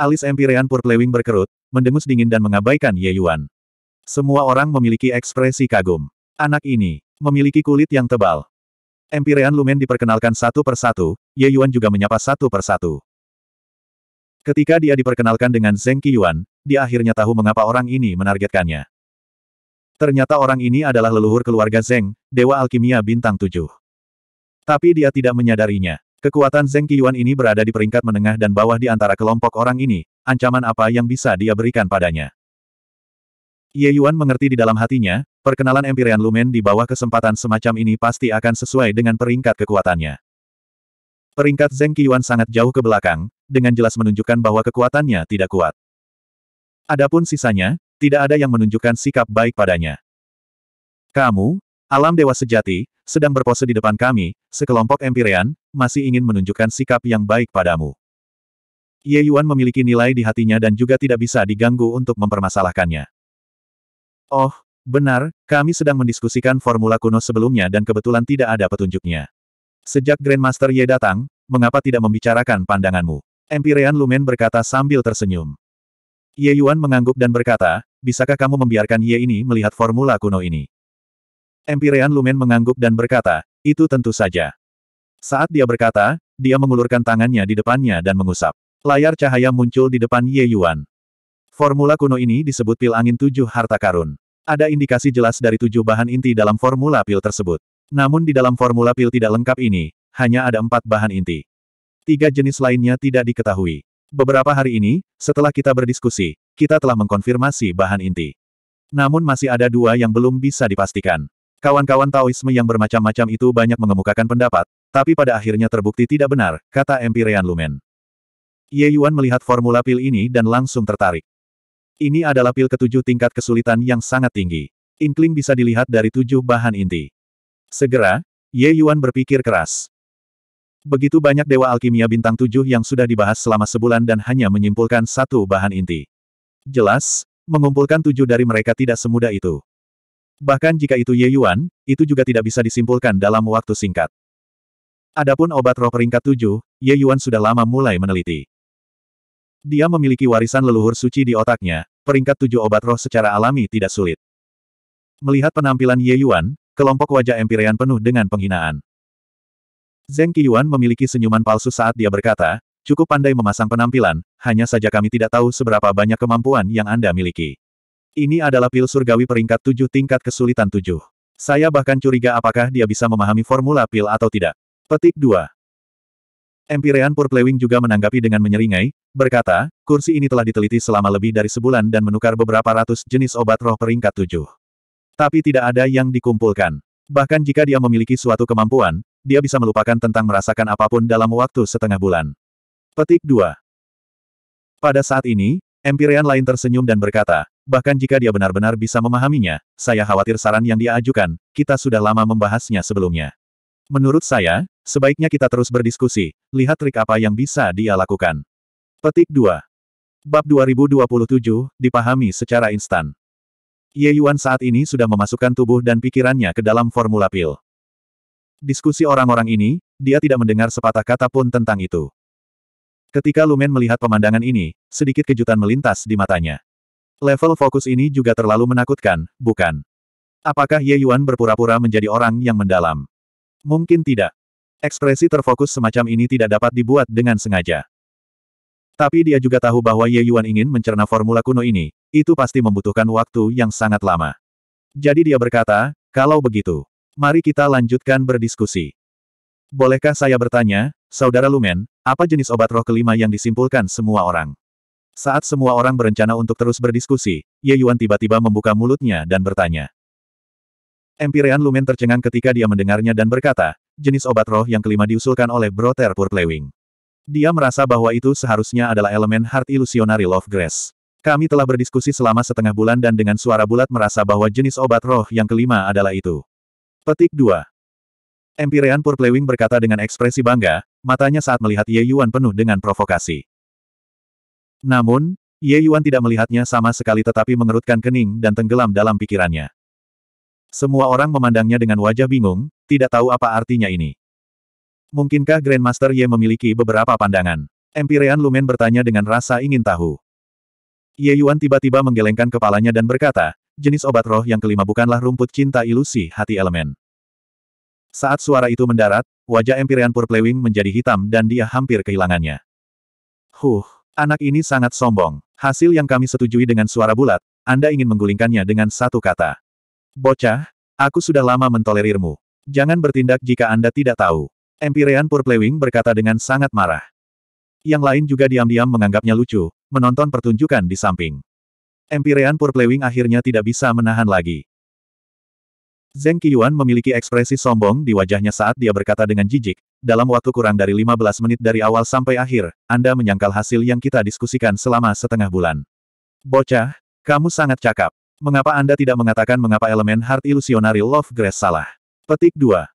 Alis Empyrean Purplewing berkerut, mendengus dingin dan mengabaikan Ye Yuan. Semua orang memiliki ekspresi kagum. Anak ini memiliki kulit yang tebal. Empirean Lumen diperkenalkan satu persatu, Ye Yuan juga menyapa satu persatu. Ketika dia diperkenalkan dengan Zeng Qiyuan, dia akhirnya tahu mengapa orang ini menargetkannya. Ternyata orang ini adalah leluhur keluarga Zeng, Dewa Alkimia Bintang 7. Tapi dia tidak menyadarinya. Kekuatan Zeng Qiyuan ini berada di peringkat menengah dan bawah di antara kelompok orang ini, ancaman apa yang bisa dia berikan padanya. Ye Yuan mengerti di dalam hatinya, perkenalan Empyrean Lumen di bawah kesempatan semacam ini pasti akan sesuai dengan peringkat kekuatannya. Peringkat Zeng Qiyuan sangat jauh ke belakang, dengan jelas menunjukkan bahwa kekuatannya tidak kuat. Adapun sisanya, tidak ada yang menunjukkan sikap baik padanya. Kamu, alam dewa sejati, sedang berpose di depan kami, sekelompok Empirean masih ingin menunjukkan sikap yang baik padamu. Ye Yuan memiliki nilai di hatinya dan juga tidak bisa diganggu untuk mempermasalahkannya. Oh, benar, kami sedang mendiskusikan formula kuno sebelumnya dan kebetulan tidak ada petunjuknya. Sejak Grandmaster Ye datang, mengapa tidak membicarakan pandanganmu? Empyrean Lumen berkata sambil tersenyum. Ye Yuan mengangguk dan berkata, bisakah kamu membiarkan Ye ini melihat formula kuno ini? Empirean Lumen mengangguk dan berkata, itu tentu saja. Saat dia berkata, dia mengulurkan tangannya di depannya dan mengusap. Layar cahaya muncul di depan Ye Yuan. Formula kuno ini disebut pil angin tujuh harta karun. Ada indikasi jelas dari tujuh bahan inti dalam formula pil tersebut. Namun di dalam formula pil tidak lengkap ini, hanya ada empat bahan inti. Tiga jenis lainnya tidak diketahui. Beberapa hari ini, setelah kita berdiskusi, kita telah mengkonfirmasi bahan inti. Namun masih ada dua yang belum bisa dipastikan. Kawan-kawan Taoisme yang bermacam-macam itu banyak mengemukakan pendapat, tapi pada akhirnya terbukti tidak benar, kata Empyrean Lumen. Ye Yuan melihat formula pil ini dan langsung tertarik. Ini adalah pil ketujuh tingkat kesulitan yang sangat tinggi. Inkling bisa dilihat dari tujuh bahan inti. Segera, Ye Yuan berpikir keras. Begitu banyak dewa alkimia bintang tujuh yang sudah dibahas selama sebulan dan hanya menyimpulkan satu bahan inti. Jelas, mengumpulkan tujuh dari mereka tidak semudah itu. Bahkan jika itu Ye Yuan, itu juga tidak bisa disimpulkan dalam waktu singkat. Adapun obat roh peringkat tujuh, Ye Yuan sudah lama mulai meneliti. Dia memiliki warisan leluhur suci di otaknya, peringkat tujuh obat roh secara alami tidak sulit. Melihat penampilan Ye Yuan, kelompok wajah Empyrean penuh dengan penghinaan. Zeng Qiyuan memiliki senyuman palsu saat dia berkata, cukup pandai memasang penampilan, hanya saja kami tidak tahu seberapa banyak kemampuan yang Anda miliki. Ini adalah pil surgawi peringkat tujuh tingkat kesulitan tujuh. Saya bahkan curiga apakah dia bisa memahami formula pil atau tidak. Petik 2. Empirean Purplewing juga menanggapi dengan menyeringai, berkata, kursi ini telah diteliti selama lebih dari sebulan dan menukar beberapa ratus jenis obat roh peringkat tujuh. Tapi tidak ada yang dikumpulkan. Bahkan jika dia memiliki suatu kemampuan, dia bisa melupakan tentang merasakan apapun dalam waktu setengah bulan. Petik 2. Pada saat ini, Empirian lain tersenyum dan berkata, bahkan jika dia benar-benar bisa memahaminya, saya khawatir saran yang dia ajukan, kita sudah lama membahasnya sebelumnya. Menurut saya, sebaiknya kita terus berdiskusi, lihat trik apa yang bisa dia lakukan. Petik 2. Bab 2027, dipahami secara instan. Ye Yuan saat ini sudah memasukkan tubuh dan pikirannya ke dalam formula pil. Diskusi orang-orang ini, dia tidak mendengar sepatah kata pun tentang itu. Ketika Lumen melihat pemandangan ini, sedikit kejutan melintas di matanya. Level fokus ini juga terlalu menakutkan, bukan? Apakah Ye Yuan berpura-pura menjadi orang yang mendalam? Mungkin tidak. Ekspresi terfokus semacam ini tidak dapat dibuat dengan sengaja. Tapi dia juga tahu bahwa Ye Yuan ingin mencerna formula kuno ini, itu pasti membutuhkan waktu yang sangat lama. Jadi dia berkata, kalau begitu, mari kita lanjutkan berdiskusi. Bolehkah saya bertanya, Saudara Lumen, apa jenis obat roh kelima yang disimpulkan semua orang? Saat semua orang berencana untuk terus berdiskusi, Ye Yuan tiba-tiba membuka mulutnya dan bertanya. Empirean Lumen tercengang ketika dia mendengarnya dan berkata, jenis obat roh yang kelima diusulkan oleh Broter Purplewing. Dia merasa bahwa itu seharusnya adalah elemen Heart Illusionary Love grace. Kami telah berdiskusi selama setengah bulan dan dengan suara bulat merasa bahwa jenis obat roh yang kelima adalah itu. Petik 2. Empirean Purplewing berkata dengan ekspresi bangga, matanya saat melihat Ye Yuan penuh dengan provokasi. Namun, Ye Yuan tidak melihatnya sama sekali tetapi mengerutkan kening dan tenggelam dalam pikirannya. Semua orang memandangnya dengan wajah bingung, tidak tahu apa artinya ini. Mungkinkah Grandmaster Ye memiliki beberapa pandangan? Empirean Lumen bertanya dengan rasa ingin tahu. Ye Yuan tiba-tiba menggelengkan kepalanya dan berkata, jenis obat roh yang kelima bukanlah rumput cinta ilusi hati elemen. Saat suara itu mendarat, wajah Empirean Purplewing menjadi hitam dan dia hampir kehilangannya. Huh, anak ini sangat sombong. Hasil yang kami setujui dengan suara bulat, Anda ingin menggulingkannya dengan satu kata. Bocah, aku sudah lama mentolerirmu. Jangan bertindak jika Anda tidak tahu. Empirean Purplewing berkata dengan sangat marah. Yang lain juga diam-diam menganggapnya lucu, menonton pertunjukan di samping. Empirean Purplewing akhirnya tidak bisa menahan lagi. Zeng Qiyuan memiliki ekspresi sombong di wajahnya saat dia berkata dengan jijik, dalam waktu kurang dari 15 menit dari awal sampai akhir, Anda menyangkal hasil yang kita diskusikan selama setengah bulan. Bocah, kamu sangat cakap. Mengapa Anda tidak mengatakan mengapa elemen Heart Illusionary Love Grace salah? Petik 2.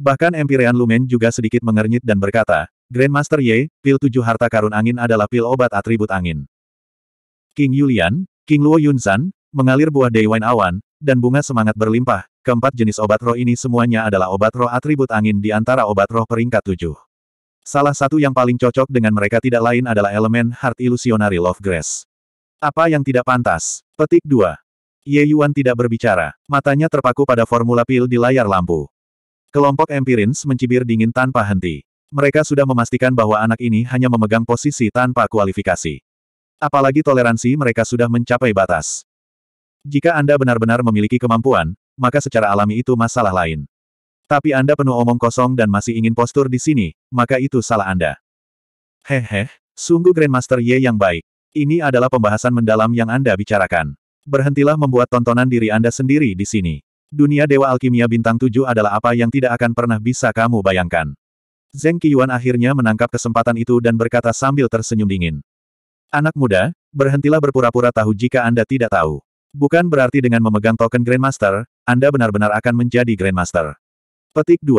Bahkan Empyrean Lumen juga sedikit mengernyit dan berkata, Grandmaster Ye, pil tujuh harta karun angin adalah pil obat atribut angin. King Yulian, King Luo Yunsan, mengalir buah Daywain Awan, dan bunga semangat berlimpah, keempat jenis obat roh ini semuanya adalah obat roh atribut angin di antara obat roh peringkat tujuh. Salah satu yang paling cocok dengan mereka tidak lain adalah elemen Heart Illusionary Love Grace. Apa yang tidak pantas? Petik 2. Ye Yuan tidak berbicara, matanya terpaku pada formula pil di layar lampu. Kelompok Empirins mencibir dingin tanpa henti. Mereka sudah memastikan bahwa anak ini hanya memegang posisi tanpa kualifikasi. Apalagi toleransi mereka sudah mencapai batas. Jika Anda benar-benar memiliki kemampuan, maka secara alami itu masalah lain. Tapi Anda penuh omong kosong dan masih ingin postur di sini, maka itu salah Anda. Hehe, sungguh Grandmaster Ye yang baik. Ini adalah pembahasan mendalam yang Anda bicarakan. Berhentilah membuat tontonan diri Anda sendiri di sini. Dunia Dewa Alkimia Bintang 7 adalah apa yang tidak akan pernah bisa kamu bayangkan. Zeng Qiyuan akhirnya menangkap kesempatan itu dan berkata sambil tersenyum dingin. Anak muda, berhentilah berpura-pura tahu jika Anda tidak tahu. Bukan berarti dengan memegang token Grandmaster, Anda benar-benar akan menjadi Grandmaster. Petik 2.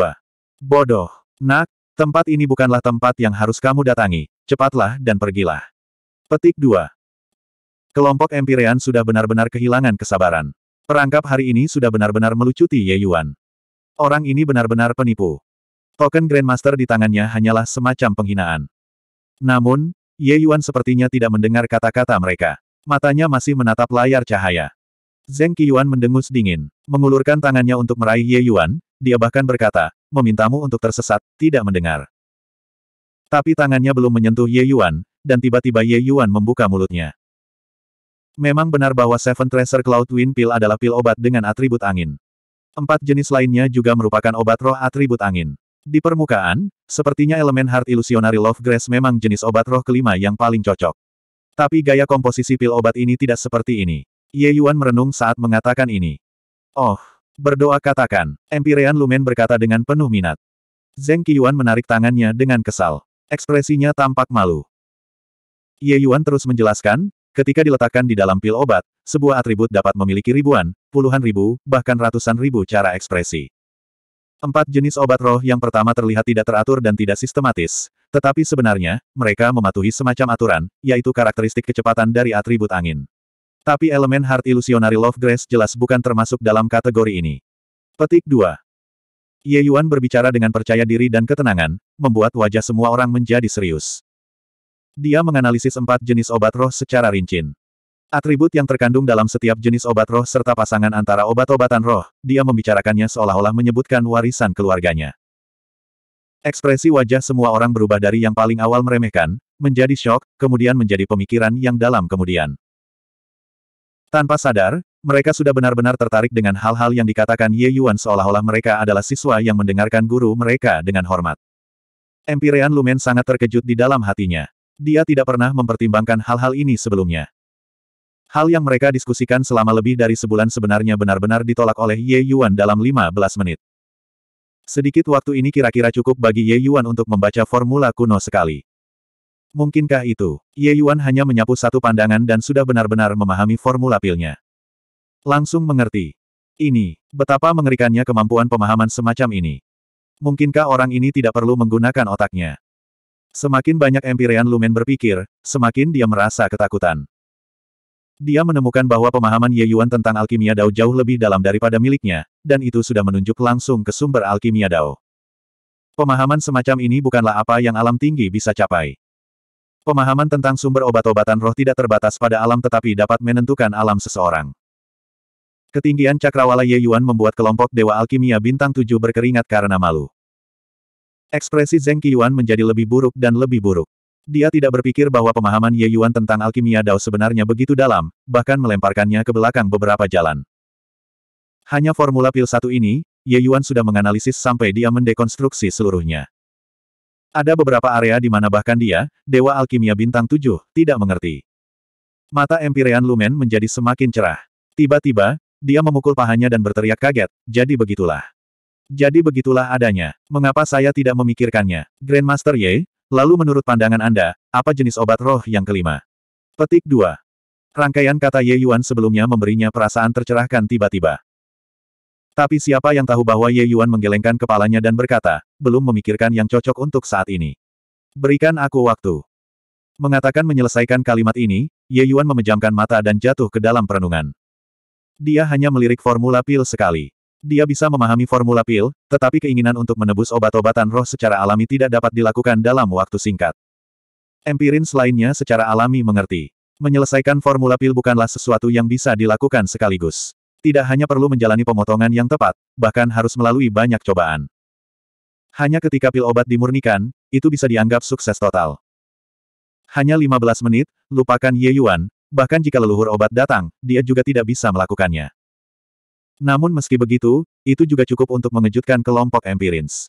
Bodoh. Nak, tempat ini bukanlah tempat yang harus kamu datangi. Cepatlah dan pergilah. Petik 2. Kelompok Empyrean sudah benar-benar kehilangan kesabaran. Perangkap hari ini sudah benar-benar melucuti Ye Yuan. Orang ini benar-benar penipu. Token Grandmaster di tangannya hanyalah semacam penghinaan. Namun, Ye Yuan sepertinya tidak mendengar kata-kata mereka. Matanya masih menatap layar cahaya. Zeng Qiyuan mendengus dingin, mengulurkan tangannya untuk meraih Ye Yuan, dia bahkan berkata, memintamu untuk tersesat, tidak mendengar. Tapi tangannya belum menyentuh Ye Yuan, dan tiba-tiba Ye Yuan membuka mulutnya. Memang benar bahwa Seven Treasure Cloud Wind Pill adalah pil obat dengan atribut angin. Empat jenis lainnya juga merupakan obat roh atribut angin. Di permukaan, sepertinya elemen Heart Illusionary Love Grace memang jenis obat roh kelima yang paling cocok. Tapi gaya komposisi pil obat ini tidak seperti ini. Ye Yuan merenung saat mengatakan ini. Oh, berdoa katakan, Empirean Lumen berkata dengan penuh minat. Zeng Qiyuan menarik tangannya dengan kesal. Ekspresinya tampak malu. Ye Yuan terus menjelaskan, Ketika diletakkan di dalam pil obat, sebuah atribut dapat memiliki ribuan, puluhan ribu, bahkan ratusan ribu cara ekspresi. Empat jenis obat roh yang pertama terlihat tidak teratur dan tidak sistematis, tetapi sebenarnya, mereka mematuhi semacam aturan, yaitu karakteristik kecepatan dari atribut angin. Tapi elemen Heart Illusionary Love Grace jelas bukan termasuk dalam kategori ini. Petik 2. Ye Yuan berbicara dengan percaya diri dan ketenangan, membuat wajah semua orang menjadi serius. Dia menganalisis empat jenis obat roh secara rinci, Atribut yang terkandung dalam setiap jenis obat roh serta pasangan antara obat-obatan roh, dia membicarakannya seolah-olah menyebutkan warisan keluarganya. Ekspresi wajah semua orang berubah dari yang paling awal meremehkan, menjadi shock, kemudian menjadi pemikiran yang dalam kemudian. Tanpa sadar, mereka sudah benar-benar tertarik dengan hal-hal yang dikatakan Ye Yuan seolah-olah mereka adalah siswa yang mendengarkan guru mereka dengan hormat. Empirean Lumen sangat terkejut di dalam hatinya. Dia tidak pernah mempertimbangkan hal-hal ini sebelumnya. Hal yang mereka diskusikan selama lebih dari sebulan sebenarnya benar-benar ditolak oleh Ye Yuan dalam 15 menit. Sedikit waktu ini kira-kira cukup bagi Ye Yuan untuk membaca formula kuno sekali. Mungkinkah itu? Ye Yuan hanya menyapu satu pandangan dan sudah benar-benar memahami formula pilnya. Langsung mengerti. Ini, betapa mengerikannya kemampuan pemahaman semacam ini. Mungkinkah orang ini tidak perlu menggunakan otaknya? Semakin banyak Empyrean Lumen berpikir, semakin dia merasa ketakutan. Dia menemukan bahwa pemahaman Ye Yuan tentang alkimia Dao jauh lebih dalam daripada miliknya, dan itu sudah menunjuk langsung ke sumber alkimia Dao. Pemahaman semacam ini bukanlah apa yang alam tinggi bisa capai. Pemahaman tentang sumber obat-obatan roh tidak terbatas pada alam tetapi dapat menentukan alam seseorang. Ketinggian cakrawala Ye Yuan membuat kelompok Dewa Alkimia Bintang 7 berkeringat karena malu. Ekspresi Zheng Qiyuan menjadi lebih buruk dan lebih buruk. Dia tidak berpikir bahwa pemahaman Ye Yuan tentang alkimia Dao sebenarnya begitu dalam, bahkan melemparkannya ke belakang beberapa jalan. Hanya formula pil satu ini, Ye Yuan sudah menganalisis sampai dia mendekonstruksi seluruhnya. Ada beberapa area di mana bahkan dia, Dewa Alkimia Bintang 7, tidak mengerti. Mata Empyrean Lumen menjadi semakin cerah. Tiba-tiba, dia memukul pahanya dan berteriak kaget, jadi begitulah. Jadi begitulah adanya. Mengapa saya tidak memikirkannya? Grandmaster Ye, lalu menurut pandangan Anda, apa jenis obat roh yang kelima? Petik 2. Rangkaian kata Ye Yuan sebelumnya memberinya perasaan tercerahkan tiba-tiba. Tapi siapa yang tahu bahwa Ye Yuan menggelengkan kepalanya dan berkata, belum memikirkan yang cocok untuk saat ini. Berikan aku waktu. Mengatakan menyelesaikan kalimat ini, Ye Yuan memejamkan mata dan jatuh ke dalam perenungan. Dia hanya melirik formula pil sekali. Dia bisa memahami formula pil, tetapi keinginan untuk menebus obat-obatan roh secara alami tidak dapat dilakukan dalam waktu singkat. Empirin selainnya secara alami mengerti. Menyelesaikan formula pil bukanlah sesuatu yang bisa dilakukan sekaligus. Tidak hanya perlu menjalani pemotongan yang tepat, bahkan harus melalui banyak cobaan. Hanya ketika pil obat dimurnikan, itu bisa dianggap sukses total. Hanya 15 menit, lupakan Ye Yuan, bahkan jika leluhur obat datang, dia juga tidak bisa melakukannya. Namun meski begitu, itu juga cukup untuk mengejutkan kelompok Empirins.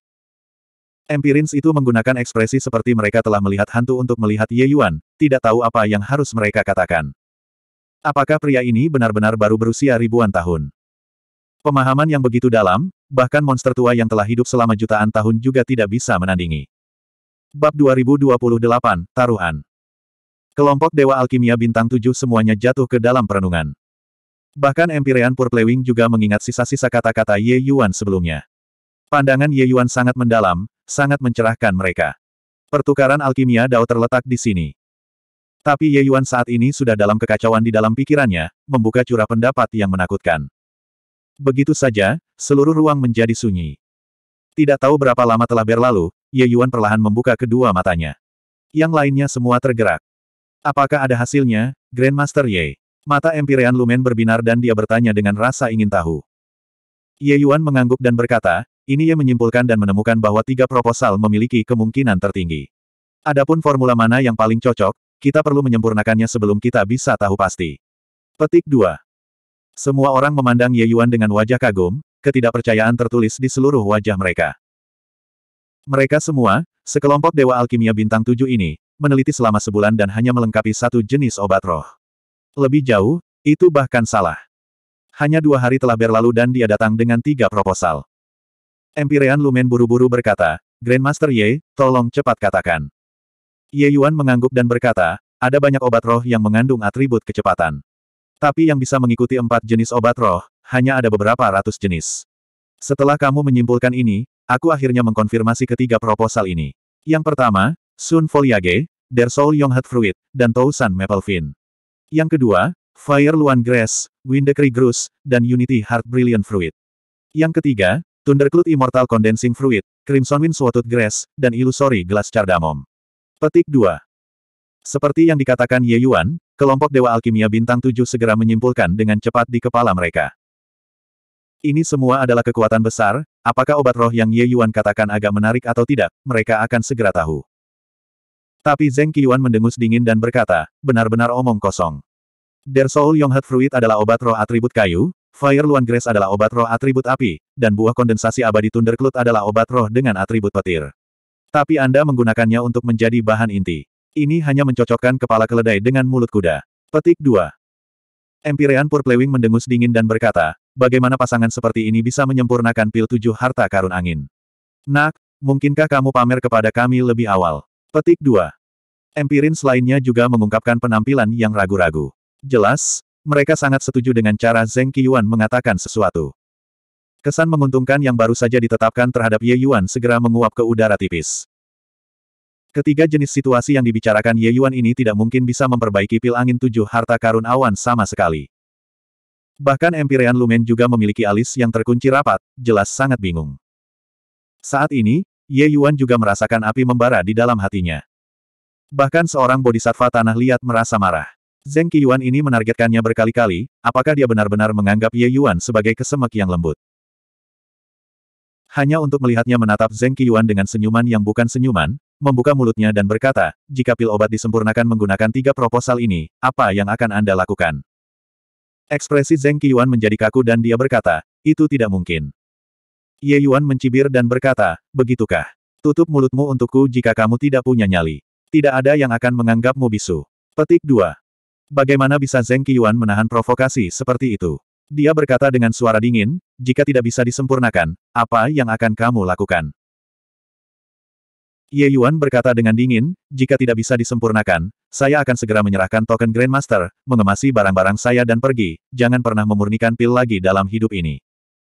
Empirins itu menggunakan ekspresi seperti mereka telah melihat hantu untuk melihat Ye Yuan, tidak tahu apa yang harus mereka katakan. Apakah pria ini benar-benar baru berusia ribuan tahun? Pemahaman yang begitu dalam, bahkan monster tua yang telah hidup selama jutaan tahun juga tidak bisa menandingi. Bab 2028, Taruhan Kelompok Dewa Alkimia Bintang 7 semuanya jatuh ke dalam perenungan. Bahkan Empirean Purplewing juga mengingat sisa-sisa kata-kata Ye Yuan sebelumnya. Pandangan Ye Yuan sangat mendalam, sangat mencerahkan mereka. Pertukaran alkimia Dao terletak di sini. Tapi Ye Yuan saat ini sudah dalam kekacauan di dalam pikirannya, membuka curah pendapat yang menakutkan. Begitu saja, seluruh ruang menjadi sunyi. Tidak tahu berapa lama telah berlalu, Ye Yuan perlahan membuka kedua matanya. Yang lainnya semua tergerak. Apakah ada hasilnya, Grandmaster Ye? Mata Empyrean Lumen berbinar dan dia bertanya dengan rasa ingin tahu. Ye Yuan mengangguk dan berkata, ini yang menyimpulkan dan menemukan bahwa tiga proposal memiliki kemungkinan tertinggi. Adapun formula mana yang paling cocok, kita perlu menyempurnakannya sebelum kita bisa tahu pasti. Petik 2. Semua orang memandang Ye Yuan dengan wajah kagum, ketidakpercayaan tertulis di seluruh wajah mereka. Mereka semua, sekelompok Dewa Alkimia Bintang Tujuh ini, meneliti selama sebulan dan hanya melengkapi satu jenis obat roh. Lebih jauh, itu bahkan salah. Hanya dua hari telah berlalu dan dia datang dengan tiga proposal. Empirean Lumen buru-buru berkata, Grandmaster Ye, tolong cepat katakan. Ye Yuan mengangguk dan berkata, ada banyak obat roh yang mengandung atribut kecepatan. Tapi yang bisa mengikuti empat jenis obat roh, hanya ada beberapa ratus jenis. Setelah kamu menyimpulkan ini, aku akhirnya mengkonfirmasi ketiga proposal ini. Yang pertama, Sun Foliage, Der Soul Yonghat Fruit, dan Tousan Maplefin. Yang kedua, Fire Luan Grass, Windekri Grus, dan Unity Heart Brilliant Fruit. Yang ketiga, Thundercloud Immortal Condensing Fruit, Crimson Wind Swatut Grass, dan Illusory Glass Cardamom. Petik 2. Seperti yang dikatakan Ye Yuan, kelompok Dewa Alkimia Bintang 7 segera menyimpulkan dengan cepat di kepala mereka. Ini semua adalah kekuatan besar, apakah obat roh yang Ye Yuan katakan agak menarik atau tidak, mereka akan segera tahu. Tapi Zeng Qiyuan mendengus dingin dan berkata, benar-benar omong kosong. Der Soul Fruit adalah obat roh atribut kayu, Fire Luan Grace adalah obat roh atribut api, dan buah kondensasi abadi Thunderclut adalah obat roh dengan atribut petir. Tapi Anda menggunakannya untuk menjadi bahan inti. Ini hanya mencocokkan kepala keledai dengan mulut kuda. Petik 2. Empirean Purplewing mendengus dingin dan berkata, bagaimana pasangan seperti ini bisa menyempurnakan pil tujuh harta karun angin? Nak, mungkinkah kamu pamer kepada kami lebih awal? Petik 2. Empirins lainnya juga mengungkapkan penampilan yang ragu-ragu. Jelas, mereka sangat setuju dengan cara Zeng Qiyuan mengatakan sesuatu. Kesan menguntungkan yang baru saja ditetapkan terhadap Ye Yuan segera menguap ke udara tipis. Ketiga jenis situasi yang dibicarakan Ye Yuan ini tidak mungkin bisa memperbaiki pil angin tujuh harta karun awan sama sekali. Bahkan Empyrean Lumen juga memiliki alis yang terkunci rapat, jelas sangat bingung. Saat ini, Ye Yuan juga merasakan api membara di dalam hatinya. Bahkan seorang bodhisattva tanah liat merasa marah. Zeng Qiyuan ini menargetkannya berkali-kali, apakah dia benar-benar menganggap Ye Yuan sebagai kesemek yang lembut? Hanya untuk melihatnya menatap Zeng Qiyuan dengan senyuman yang bukan senyuman, membuka mulutnya dan berkata, jika pil obat disempurnakan menggunakan tiga proposal ini, apa yang akan Anda lakukan? Ekspresi Zeng Qiyuan menjadi kaku dan dia berkata, itu tidak mungkin. Ye Yuan mencibir dan berkata, begitukah? Tutup mulutmu untukku jika kamu tidak punya nyali. Tidak ada yang akan menganggapmu bisu. Petik 2. Bagaimana bisa Zeng Qiyuan menahan provokasi seperti itu? Dia berkata dengan suara dingin, jika tidak bisa disempurnakan, apa yang akan kamu lakukan? Ye Yuan berkata dengan dingin, jika tidak bisa disempurnakan, saya akan segera menyerahkan token Grandmaster, mengemasi barang-barang saya dan pergi, jangan pernah memurnikan pil lagi dalam hidup ini.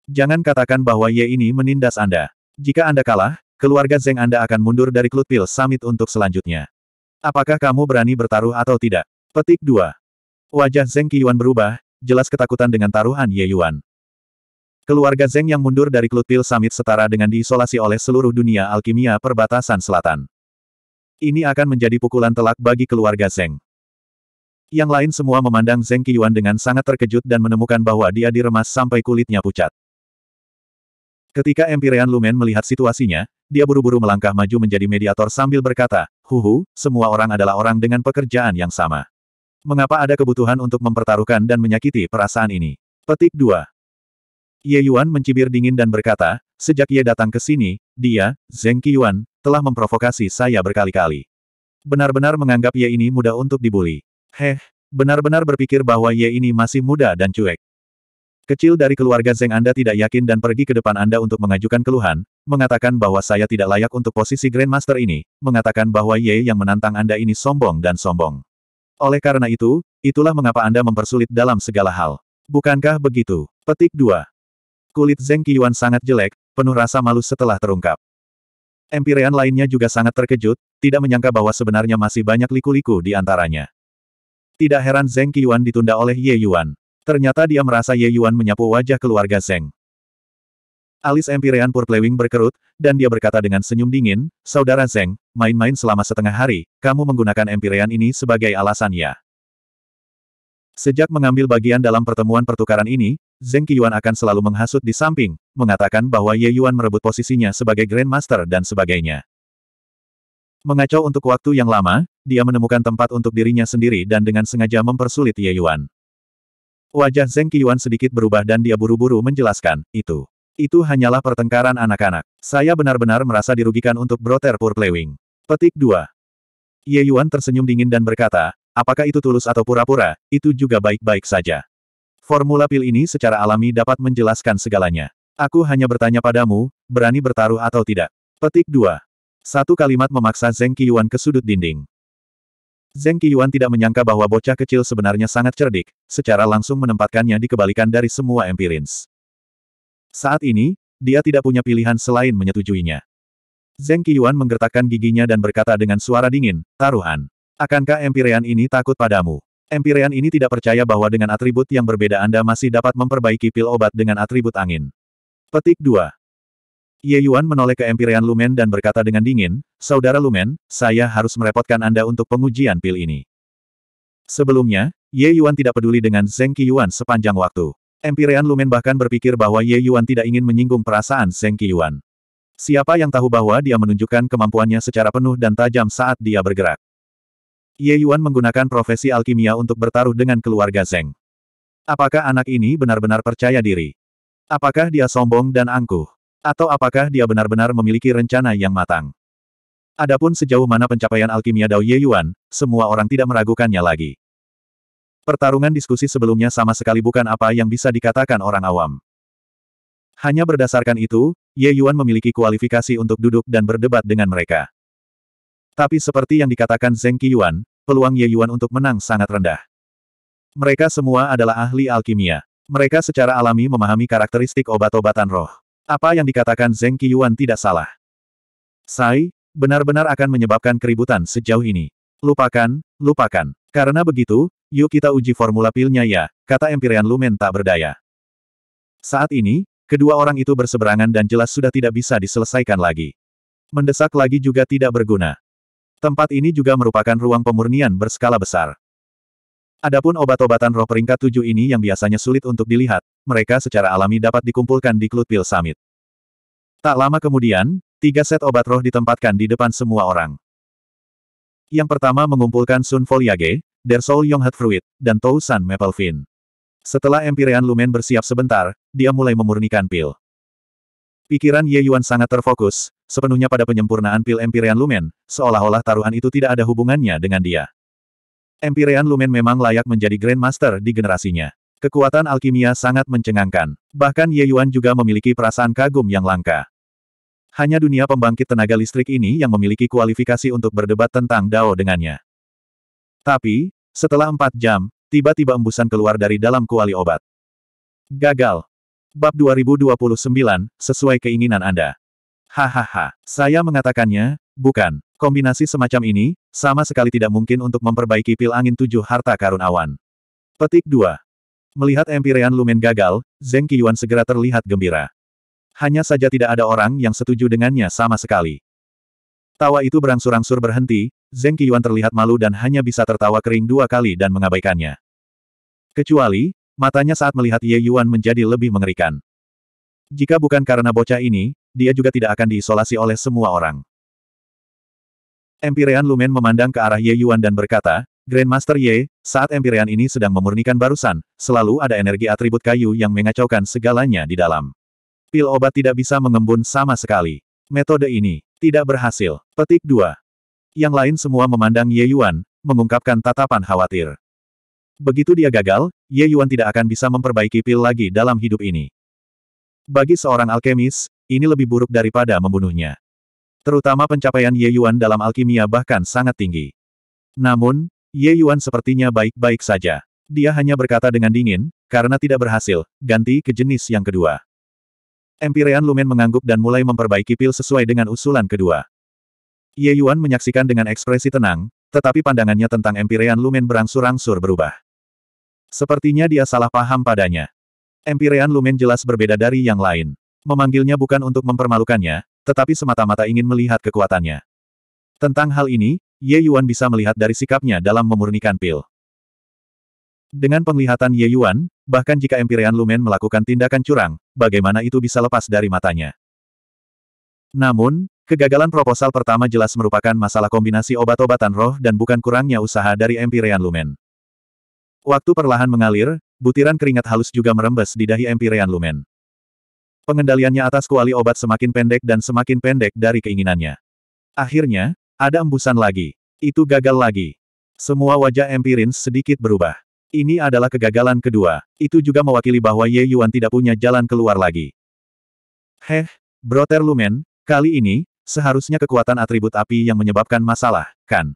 Jangan katakan bahwa Ye ini menindas Anda. Jika Anda kalah, keluarga Zeng Anda akan mundur dari pil Summit untuk selanjutnya. Apakah kamu berani bertaruh atau tidak? Petik 2. Wajah Zeng Qiyuan berubah, jelas ketakutan dengan taruhan Ye Yuan. Keluarga Zeng yang mundur dari pil Summit setara dengan diisolasi oleh seluruh dunia alkimia perbatasan selatan. Ini akan menjadi pukulan telak bagi keluarga Zeng. Yang lain semua memandang Zeng Qiyuan dengan sangat terkejut dan menemukan bahwa dia diremas sampai kulitnya pucat. Ketika Empirean Lumen melihat situasinya, dia buru-buru melangkah maju menjadi mediator sambil berkata, Huhu, semua orang adalah orang dengan pekerjaan yang sama. Mengapa ada kebutuhan untuk mempertaruhkan dan menyakiti perasaan ini? Petik 2. Ye Yuan mencibir dingin dan berkata, sejak ia datang ke sini, dia, Zeng Qiyuan, telah memprovokasi saya berkali-kali. Benar-benar menganggap Ye ini mudah untuk dibully. Heh, benar-benar berpikir bahwa Ye ini masih muda dan cuek. Kecil dari keluarga Zeng Anda tidak yakin dan pergi ke depan Anda untuk mengajukan keluhan, mengatakan bahwa saya tidak layak untuk posisi Grandmaster ini, mengatakan bahwa Ye yang menantang Anda ini sombong dan sombong. Oleh karena itu, itulah mengapa Anda mempersulit dalam segala hal. Bukankah begitu? Petik 2. Kulit Zeng Qiyuan sangat jelek, penuh rasa malu setelah terungkap. Empirean lainnya juga sangat terkejut, tidak menyangka bahwa sebenarnya masih banyak liku-liku di antaranya. Tidak heran Zeng Qiyuan ditunda oleh Ye Yuan. Ternyata dia merasa Ye Yuan menyapu wajah keluarga Zeng. Alis Empirean Purplewing berkerut, dan dia berkata dengan senyum dingin, Saudara Zeng, main-main selama setengah hari, kamu menggunakan Empirean ini sebagai alasan ya. Sejak mengambil bagian dalam pertemuan pertukaran ini, Zeng Qiyuan akan selalu menghasut di samping, mengatakan bahwa Ye Yuan merebut posisinya sebagai Grandmaster dan sebagainya. Mengacau untuk waktu yang lama, dia menemukan tempat untuk dirinya sendiri dan dengan sengaja mempersulit Ye Yuan. Wajah Zeng Qiyuan sedikit berubah dan dia buru-buru menjelaskan, itu. Itu hanyalah pertengkaran anak-anak. Saya benar-benar merasa dirugikan untuk Broter Purplewing. Petik 2. Ye Yuan tersenyum dingin dan berkata, apakah itu tulus atau pura-pura, itu juga baik-baik saja. Formula pil ini secara alami dapat menjelaskan segalanya. Aku hanya bertanya padamu, berani bertaruh atau tidak. Petik 2. Satu kalimat memaksa Zeng Qiyuan ke sudut dinding. Zeng Qiyuan tidak menyangka bahwa bocah kecil sebenarnya sangat cerdik, secara langsung menempatkannya di dari semua empirins. Saat ini, dia tidak punya pilihan selain menyetujuinya. Zeng Qiyuan menggertakkan giginya dan berkata dengan suara dingin, taruhan. Akankah Empyrean ini takut padamu? Empyrean ini tidak percaya bahwa dengan atribut yang berbeda Anda masih dapat memperbaiki pil obat dengan atribut angin. Petik 2. Ye Yuan menoleh ke Empyrean Lumen dan berkata dengan dingin, Saudara Lumen, saya harus merepotkan Anda untuk pengujian pil ini. Sebelumnya, Ye Yuan tidak peduli dengan Zeng Qiyuan sepanjang waktu. Empyrean Lumen bahkan berpikir bahwa Ye Yuan tidak ingin menyinggung perasaan Zeng Qiyuan. Siapa yang tahu bahwa dia menunjukkan kemampuannya secara penuh dan tajam saat dia bergerak. Ye Yuan menggunakan profesi alkimia untuk bertaruh dengan keluarga Zeng. Apakah anak ini benar-benar percaya diri? Apakah dia sombong dan angkuh? Atau apakah dia benar-benar memiliki rencana yang matang? Adapun sejauh mana pencapaian alkimia Dao Ye Yuan, semua orang tidak meragukannya lagi. Pertarungan diskusi sebelumnya sama sekali bukan apa yang bisa dikatakan orang awam. Hanya berdasarkan itu, Ye Yuan memiliki kualifikasi untuk duduk dan berdebat dengan mereka. Tapi seperti yang dikatakan Zeng Qiyuan, peluang Ye Yuan untuk menang sangat rendah. Mereka semua adalah ahli alkimia. Mereka secara alami memahami karakteristik obat-obatan roh. Apa yang dikatakan Zeng Qiyuan tidak salah. Sai, benar-benar akan menyebabkan keributan sejauh ini. Lupakan, lupakan. Karena begitu, yuk kita uji formula pilnya ya, kata Empyrean Lumen tak berdaya. Saat ini, kedua orang itu berseberangan dan jelas sudah tidak bisa diselesaikan lagi. Mendesak lagi juga tidak berguna. Tempat ini juga merupakan ruang pemurnian berskala besar. Adapun obat-obatan roh peringkat tujuh ini yang biasanya sulit untuk dilihat, mereka secara alami dapat dikumpulkan di pil samit. Tak lama kemudian, tiga set obat roh ditempatkan di depan semua orang. Yang pertama mengumpulkan Sun Foliage, Der Soul Yonghat Fruit, dan Tou San Maple Fin. Setelah Empyrean Lumen bersiap sebentar, dia mulai memurnikan pil. Pikiran Ye Yuan sangat terfokus, sepenuhnya pada penyempurnaan pil Empyrean Lumen, seolah-olah taruhan itu tidak ada hubungannya dengan dia. Empyrean Lumen memang layak menjadi Grandmaster di generasinya. Kekuatan alkimia sangat mencengangkan. Bahkan Ye Yuan juga memiliki perasaan kagum yang langka. Hanya dunia pembangkit tenaga listrik ini yang memiliki kualifikasi untuk berdebat tentang Dao dengannya. Tapi, setelah empat jam, tiba-tiba embusan keluar dari dalam kuali obat. Gagal. Bab 2029, sesuai keinginan Anda. Hahaha, saya mengatakannya, bukan. Kombinasi semacam ini, sama sekali tidak mungkin untuk memperbaiki pil angin tujuh harta karun awan. Petik 2. Melihat Empyrean Lumen gagal, Zeng Qiyuan segera terlihat gembira. Hanya saja tidak ada orang yang setuju dengannya sama sekali. Tawa itu berangsur-angsur berhenti, Zeng Qiyuan terlihat malu dan hanya bisa tertawa kering dua kali dan mengabaikannya. Kecuali, matanya saat melihat Ye Yuan menjadi lebih mengerikan. Jika bukan karena bocah ini, dia juga tidak akan diisolasi oleh semua orang. Empirean Lumen memandang ke arah Ye Yuan dan berkata, Grandmaster Ye, saat empirean ini sedang memurnikan barusan, selalu ada energi atribut kayu yang mengacaukan segalanya di dalam. Pil obat tidak bisa mengembun sama sekali. Metode ini tidak berhasil. Petik 2. Yang lain semua memandang Ye Yuan, mengungkapkan tatapan khawatir. Begitu dia gagal, Ye Yuan tidak akan bisa memperbaiki pil lagi dalam hidup ini. Bagi seorang alkemis, ini lebih buruk daripada membunuhnya. Terutama pencapaian Ye Yuan dalam alkimia bahkan sangat tinggi. Namun, Ye Yuan sepertinya baik-baik saja. Dia hanya berkata dengan dingin, karena tidak berhasil, ganti ke jenis yang kedua. Empirean Lumen mengangguk dan mulai memperbaiki pil sesuai dengan usulan kedua. Ye Yuan menyaksikan dengan ekspresi tenang, tetapi pandangannya tentang Empirean Lumen berangsur-angsur berubah. Sepertinya dia salah paham padanya. Empirean Lumen jelas berbeda dari yang lain. Memanggilnya bukan untuk mempermalukannya, tetapi semata-mata ingin melihat kekuatannya. Tentang hal ini, Ye Yuan bisa melihat dari sikapnya dalam memurnikan pil. Dengan penglihatan Ye Yuan, bahkan jika Empyrean Lumen melakukan tindakan curang, bagaimana itu bisa lepas dari matanya? Namun, kegagalan proposal pertama jelas merupakan masalah kombinasi obat-obatan roh dan bukan kurangnya usaha dari Empyrean Lumen. Waktu perlahan mengalir, butiran keringat halus juga merembes di dahi Empyrean Lumen. Pengendaliannya atas kuali obat semakin pendek dan semakin pendek dari keinginannya. Akhirnya, ada embusan lagi. Itu gagal lagi. Semua wajah Empirin sedikit berubah. Ini adalah kegagalan kedua. Itu juga mewakili bahwa Ye Yuan tidak punya jalan keluar lagi. Heh, Broter Lumen, kali ini, seharusnya kekuatan atribut api yang menyebabkan masalah, kan?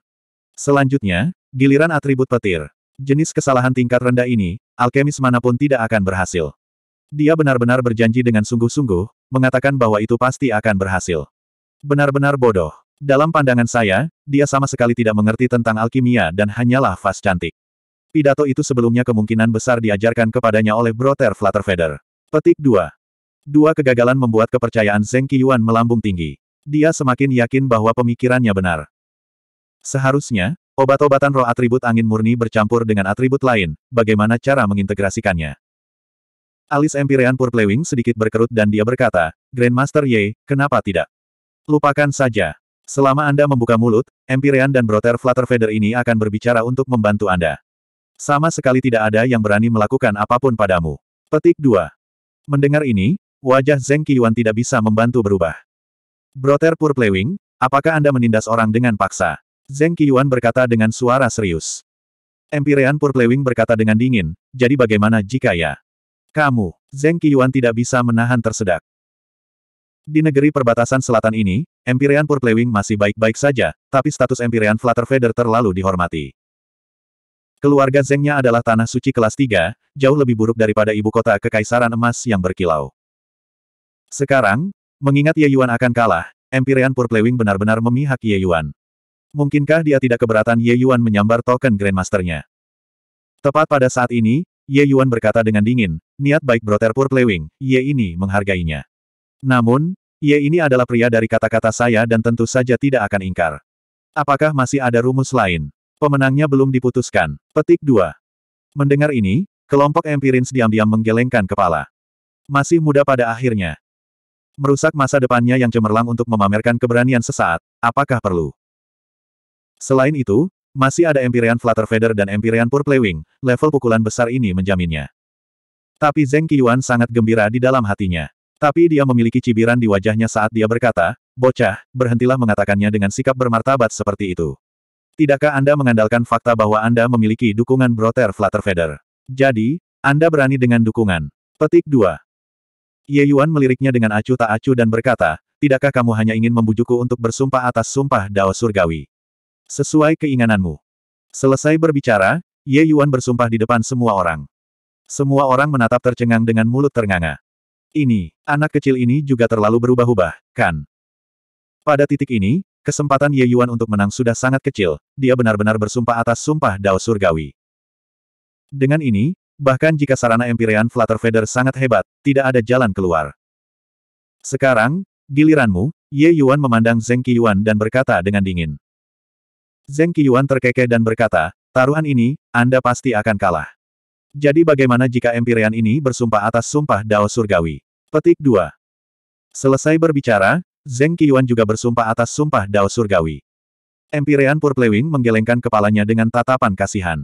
Selanjutnya, giliran atribut petir. Jenis kesalahan tingkat rendah ini, alkemis manapun tidak akan berhasil. Dia benar-benar berjanji dengan sungguh-sungguh, mengatakan bahwa itu pasti akan berhasil. Benar-benar bodoh. Dalam pandangan saya, dia sama sekali tidak mengerti tentang alkimia dan hanyalah fas cantik. Pidato itu sebelumnya kemungkinan besar diajarkan kepadanya oleh Brother Flutterfeather. Petik 2. Dua kegagalan membuat kepercayaan Zeng Qiyuan melambung tinggi. Dia semakin yakin bahwa pemikirannya benar. Seharusnya, Obat-obatan roh atribut angin murni bercampur dengan atribut lain, bagaimana cara mengintegrasikannya? Alis Empyrean Purplewing sedikit berkerut dan dia berkata, Grandmaster Ye, kenapa tidak? Lupakan saja. Selama Anda membuka mulut, Empyrean dan Brother Flutterfeather ini akan berbicara untuk membantu Anda. Sama sekali tidak ada yang berani melakukan apapun padamu. Petik 2. Mendengar ini, wajah Zeng Qiyuan tidak bisa membantu berubah. Brother Purplewing, apakah Anda menindas orang dengan paksa? Zeng Qiyuan berkata dengan suara serius. Empyrean Purplewing berkata dengan dingin, jadi bagaimana jika ya? Kamu, Zeng Qiyuan tidak bisa menahan tersedak. Di negeri perbatasan selatan ini, Empyrean Purplewing masih baik-baik saja, tapi status Empyrean Feather terlalu dihormati. Keluarga Zengnya adalah tanah suci kelas 3, jauh lebih buruk daripada ibu kota kekaisaran emas yang berkilau. Sekarang, mengingat Ye Yuan akan kalah, Empyrean Purplewing benar-benar memihak Ye Yuan. Mungkinkah dia tidak keberatan Ye Yuan menyambar token Grandmasternya? Tepat pada saat ini, Ye Yuan berkata dengan dingin, niat baik Broter Purplewing, Ye ini menghargainya. Namun, Ye ini adalah pria dari kata-kata saya dan tentu saja tidak akan ingkar. Apakah masih ada rumus lain? Pemenangnya belum diputuskan. Petik 2. Mendengar ini, kelompok empirins diam-diam menggelengkan kepala. Masih muda pada akhirnya. Merusak masa depannya yang cemerlang untuk memamerkan keberanian sesaat, apakah perlu? Selain itu, masih ada Empyrean Flutter Feather dan Empyrean Wing, level pukulan besar ini menjaminnya. Tapi Zeng Qiyuan sangat gembira di dalam hatinya. Tapi dia memiliki cibiran di wajahnya saat dia berkata, Bocah, berhentilah mengatakannya dengan sikap bermartabat seperti itu. Tidakkah Anda mengandalkan fakta bahwa Anda memiliki dukungan Broter Feather? Jadi, Anda berani dengan dukungan. Petik 2. Ye Yuan meliriknya dengan acuh tak acuh dan berkata, Tidakkah kamu hanya ingin membujukku untuk bersumpah atas sumpah Dao Surgawi? Sesuai keinginanmu. Selesai berbicara, Ye Yuan bersumpah di depan semua orang. Semua orang menatap tercengang dengan mulut ternganga. Ini, anak kecil ini juga terlalu berubah-ubah, kan? Pada titik ini, kesempatan Ye Yuan untuk menang sudah sangat kecil, dia benar-benar bersumpah atas sumpah Dao Surgawi. Dengan ini, bahkan jika sarana Empyrean Flutter Feather sangat hebat, tidak ada jalan keluar. Sekarang, giliranmu, Ye Yuan memandang Zeng Qiyuan dan berkata dengan dingin. Zeng Qiyuan terkekeh dan berkata, taruhan ini, Anda pasti akan kalah. Jadi bagaimana jika Empyrean ini bersumpah atas sumpah Dao Surgawi? Petik 2. Selesai berbicara, Zeng Qiyuan juga bersumpah atas sumpah Dao Surgawi. Empyrean Purplewing menggelengkan kepalanya dengan tatapan kasihan.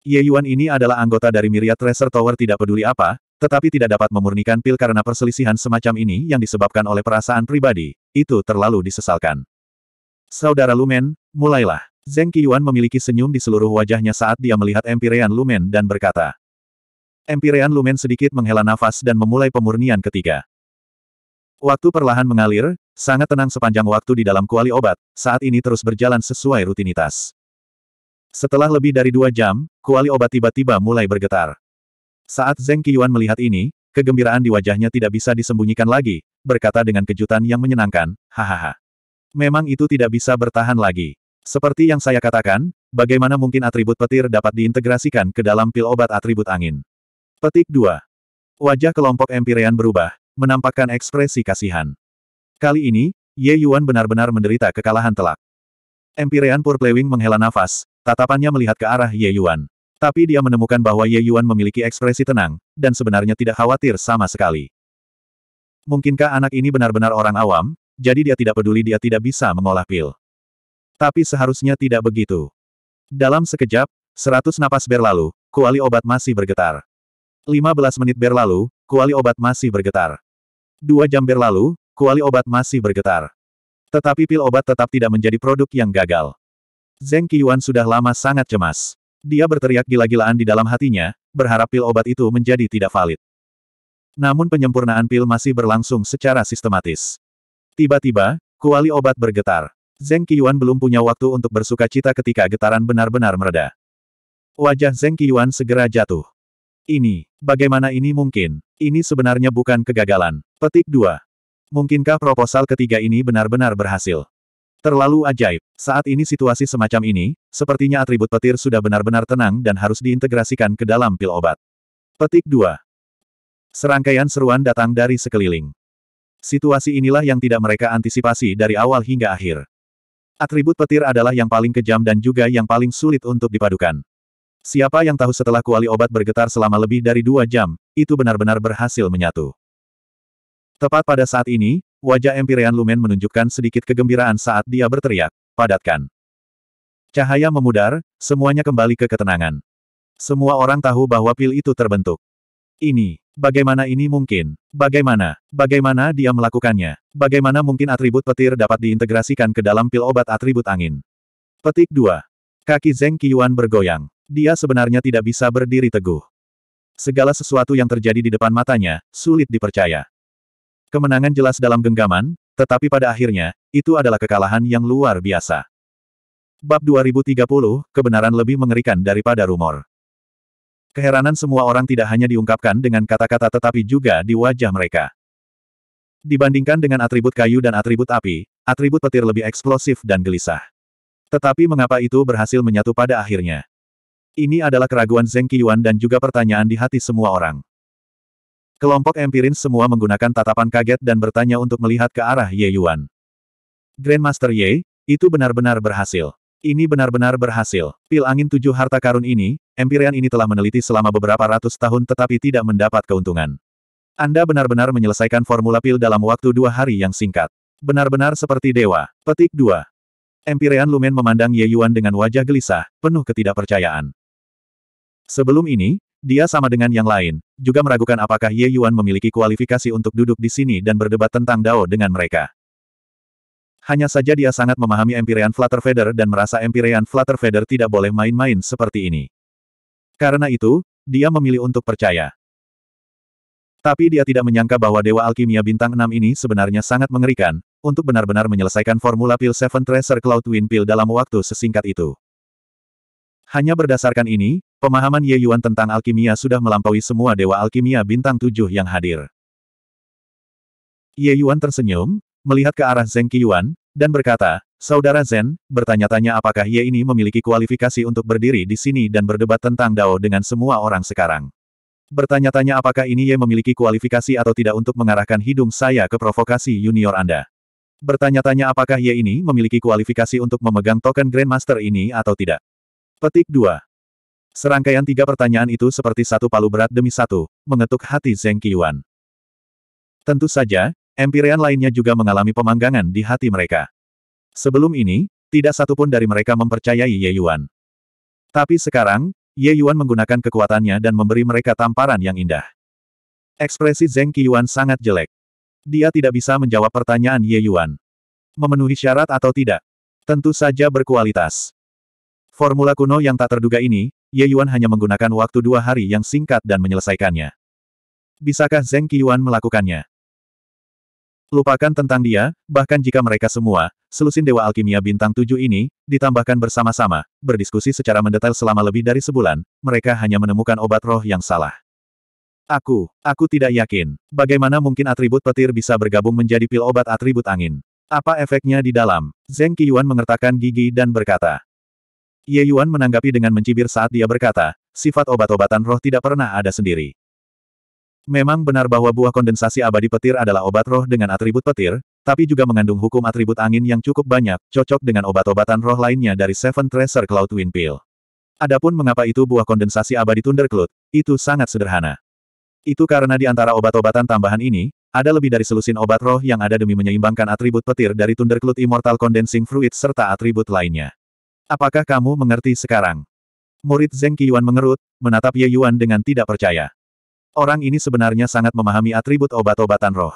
Ye Yuan ini adalah anggota dari Myriad Tracer Tower tidak peduli apa, tetapi tidak dapat memurnikan pil karena perselisihan semacam ini yang disebabkan oleh perasaan pribadi, itu terlalu disesalkan. Saudara Lumen, mulailah. Zeng Qiyuan memiliki senyum di seluruh wajahnya saat dia melihat empirean Lumen dan berkata. Empirean Lumen sedikit menghela nafas dan memulai pemurnian ketiga. Waktu perlahan mengalir, sangat tenang sepanjang waktu di dalam kuali obat, saat ini terus berjalan sesuai rutinitas. Setelah lebih dari dua jam, kuali obat tiba-tiba mulai bergetar. Saat Zeng Qiyuan melihat ini, kegembiraan di wajahnya tidak bisa disembunyikan lagi, berkata dengan kejutan yang menyenangkan, hahaha. Memang itu tidak bisa bertahan lagi. Seperti yang saya katakan, bagaimana mungkin atribut petir dapat diintegrasikan ke dalam pil obat atribut angin? Petik 2. Wajah kelompok Empirean berubah, menampakkan ekspresi kasihan. Kali ini, Ye Yuan benar-benar menderita kekalahan telak. Empirean Purplewing menghela nafas, tatapannya melihat ke arah Ye Yuan. Tapi dia menemukan bahwa Ye Yuan memiliki ekspresi tenang, dan sebenarnya tidak khawatir sama sekali. Mungkinkah anak ini benar-benar orang awam, jadi dia tidak peduli dia tidak bisa mengolah pil. Tapi seharusnya tidak begitu. Dalam sekejap, seratus napas berlalu, kuali obat masih bergetar. Lima belas menit berlalu, kuali obat masih bergetar. Dua jam berlalu, kuali obat masih bergetar. Tetapi pil obat tetap tidak menjadi produk yang gagal. Zeng Qiyuan sudah lama sangat cemas. Dia berteriak gila-gilaan di dalam hatinya, berharap pil obat itu menjadi tidak valid. Namun penyempurnaan pil masih berlangsung secara sistematis. Tiba-tiba, kuali obat bergetar. Zeng Qiyuan belum punya waktu untuk bersuka cita ketika getaran benar-benar mereda. Wajah Zeng Qiyuan segera jatuh. Ini, bagaimana ini mungkin? Ini sebenarnya bukan kegagalan. Petik 2. Mungkinkah proposal ketiga ini benar-benar berhasil? Terlalu ajaib. Saat ini situasi semacam ini, sepertinya atribut petir sudah benar-benar tenang dan harus diintegrasikan ke dalam pil obat. Petik 2. Serangkaian seruan datang dari sekeliling. Situasi inilah yang tidak mereka antisipasi dari awal hingga akhir. Atribut petir adalah yang paling kejam dan juga yang paling sulit untuk dipadukan. Siapa yang tahu setelah kuali obat bergetar selama lebih dari dua jam, itu benar-benar berhasil menyatu. Tepat pada saat ini, wajah Empyrean Lumen menunjukkan sedikit kegembiraan saat dia berteriak, padatkan. Cahaya memudar, semuanya kembali ke ketenangan. Semua orang tahu bahwa pil itu terbentuk. Ini, bagaimana ini mungkin? Bagaimana? Bagaimana dia melakukannya? Bagaimana mungkin atribut petir dapat diintegrasikan ke dalam pil obat atribut angin? Petik 2. Kaki Zeng Qiyuan bergoyang. Dia sebenarnya tidak bisa berdiri teguh. Segala sesuatu yang terjadi di depan matanya, sulit dipercaya. Kemenangan jelas dalam genggaman, tetapi pada akhirnya, itu adalah kekalahan yang luar biasa. Bab 2030, kebenaran lebih mengerikan daripada rumor. Keheranan semua orang tidak hanya diungkapkan dengan kata-kata tetapi juga di wajah mereka. Dibandingkan dengan atribut kayu dan atribut api, atribut petir lebih eksplosif dan gelisah. Tetapi mengapa itu berhasil menyatu pada akhirnya? Ini adalah keraguan Zeng Qiyuan dan juga pertanyaan di hati semua orang. Kelompok empirin semua menggunakan tatapan kaget dan bertanya untuk melihat ke arah Ye Yuan. Grandmaster Ye, itu benar-benar berhasil. Ini benar-benar berhasil. Pil angin tujuh harta karun ini, Empyrean ini telah meneliti selama beberapa ratus tahun tetapi tidak mendapat keuntungan. Anda benar-benar menyelesaikan formula pil dalam waktu dua hari yang singkat. Benar-benar seperti dewa. Petik 2. Empyrean Lumen memandang Ye Yuan dengan wajah gelisah, penuh ketidakpercayaan. Sebelum ini, dia sama dengan yang lain, juga meragukan apakah Ye Yuan memiliki kualifikasi untuk duduk di sini dan berdebat tentang Dao dengan mereka. Hanya saja dia sangat memahami Empyrean Feather dan merasa Empyrean Feather tidak boleh main-main seperti ini. Karena itu, dia memilih untuk percaya. Tapi dia tidak menyangka bahwa Dewa Alkimia Bintang 6 ini sebenarnya sangat mengerikan, untuk benar-benar menyelesaikan formula Pil Seven Treasure Cloud Twin Pil dalam waktu sesingkat itu. Hanya berdasarkan ini, pemahaman Ye Yuan tentang alkimia sudah melampaui semua Dewa Alkimia Bintang 7 yang hadir. Ye Yuan tersenyum, melihat ke arah Zeng Qiyuan, dan berkata, Saudara Zen, bertanya-tanya apakah Ye ini memiliki kualifikasi untuk berdiri di sini dan berdebat tentang Dao dengan semua orang sekarang. Bertanya-tanya apakah ini Ye memiliki kualifikasi atau tidak untuk mengarahkan hidung saya ke provokasi junior Anda. Bertanya-tanya apakah Ye ini memiliki kualifikasi untuk memegang token Grandmaster ini atau tidak. Petik 2. Serangkaian tiga pertanyaan itu seperti satu palu berat demi satu, mengetuk hati Zeng Qiyuan. Tentu saja, empirian lainnya juga mengalami pemanggangan di hati mereka. Sebelum ini, tidak satupun dari mereka mempercayai Ye Yuan. Tapi sekarang, Ye Yuan menggunakan kekuatannya dan memberi mereka tamparan yang indah. Ekspresi Zeng Qiyuan sangat jelek. Dia tidak bisa menjawab pertanyaan Ye Yuan. Memenuhi syarat atau tidak? Tentu saja berkualitas. Formula kuno yang tak terduga ini, Ye Yuan hanya menggunakan waktu dua hari yang singkat dan menyelesaikannya. Bisakah Zeng Qiyuan melakukannya? Lupakan tentang dia, bahkan jika mereka semua, selusin Dewa Alkimia Bintang 7 ini, ditambahkan bersama-sama, berdiskusi secara mendetail selama lebih dari sebulan, mereka hanya menemukan obat roh yang salah. Aku, aku tidak yakin. Bagaimana mungkin atribut petir bisa bergabung menjadi pil obat atribut angin? Apa efeknya di dalam? Zeng Qiyuan mengertakkan gigi dan berkata. Ye Yuan menanggapi dengan mencibir saat dia berkata, sifat obat-obatan roh tidak pernah ada sendiri. Memang benar bahwa buah kondensasi abadi petir adalah obat roh dengan atribut petir, tapi juga mengandung hukum atribut angin yang cukup banyak, cocok dengan obat-obatan roh lainnya dari Seven Treasure Cloud Wind Pill. Adapun mengapa itu buah kondensasi abadi Thundercloud, itu sangat sederhana. Itu karena di antara obat-obatan tambahan ini, ada lebih dari selusin obat roh yang ada demi menyeimbangkan atribut petir dari Thundercloud Immortal Condensing Fruit serta atribut lainnya. Apakah kamu mengerti sekarang? Murid Zeng Qiyuan mengerut, menatap Ye Yuan dengan tidak percaya. Orang ini sebenarnya sangat memahami atribut obat-obatan roh.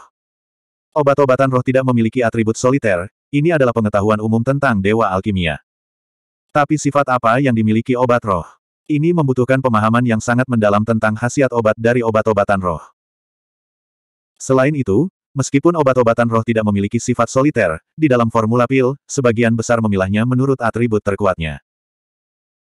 Obat-obatan roh tidak memiliki atribut soliter, ini adalah pengetahuan umum tentang dewa alkimia. Tapi sifat apa yang dimiliki obat roh? Ini membutuhkan pemahaman yang sangat mendalam tentang khasiat obat dari obat-obatan roh. Selain itu, meskipun obat-obatan roh tidak memiliki sifat soliter, di dalam formula pil, sebagian besar memilahnya menurut atribut terkuatnya.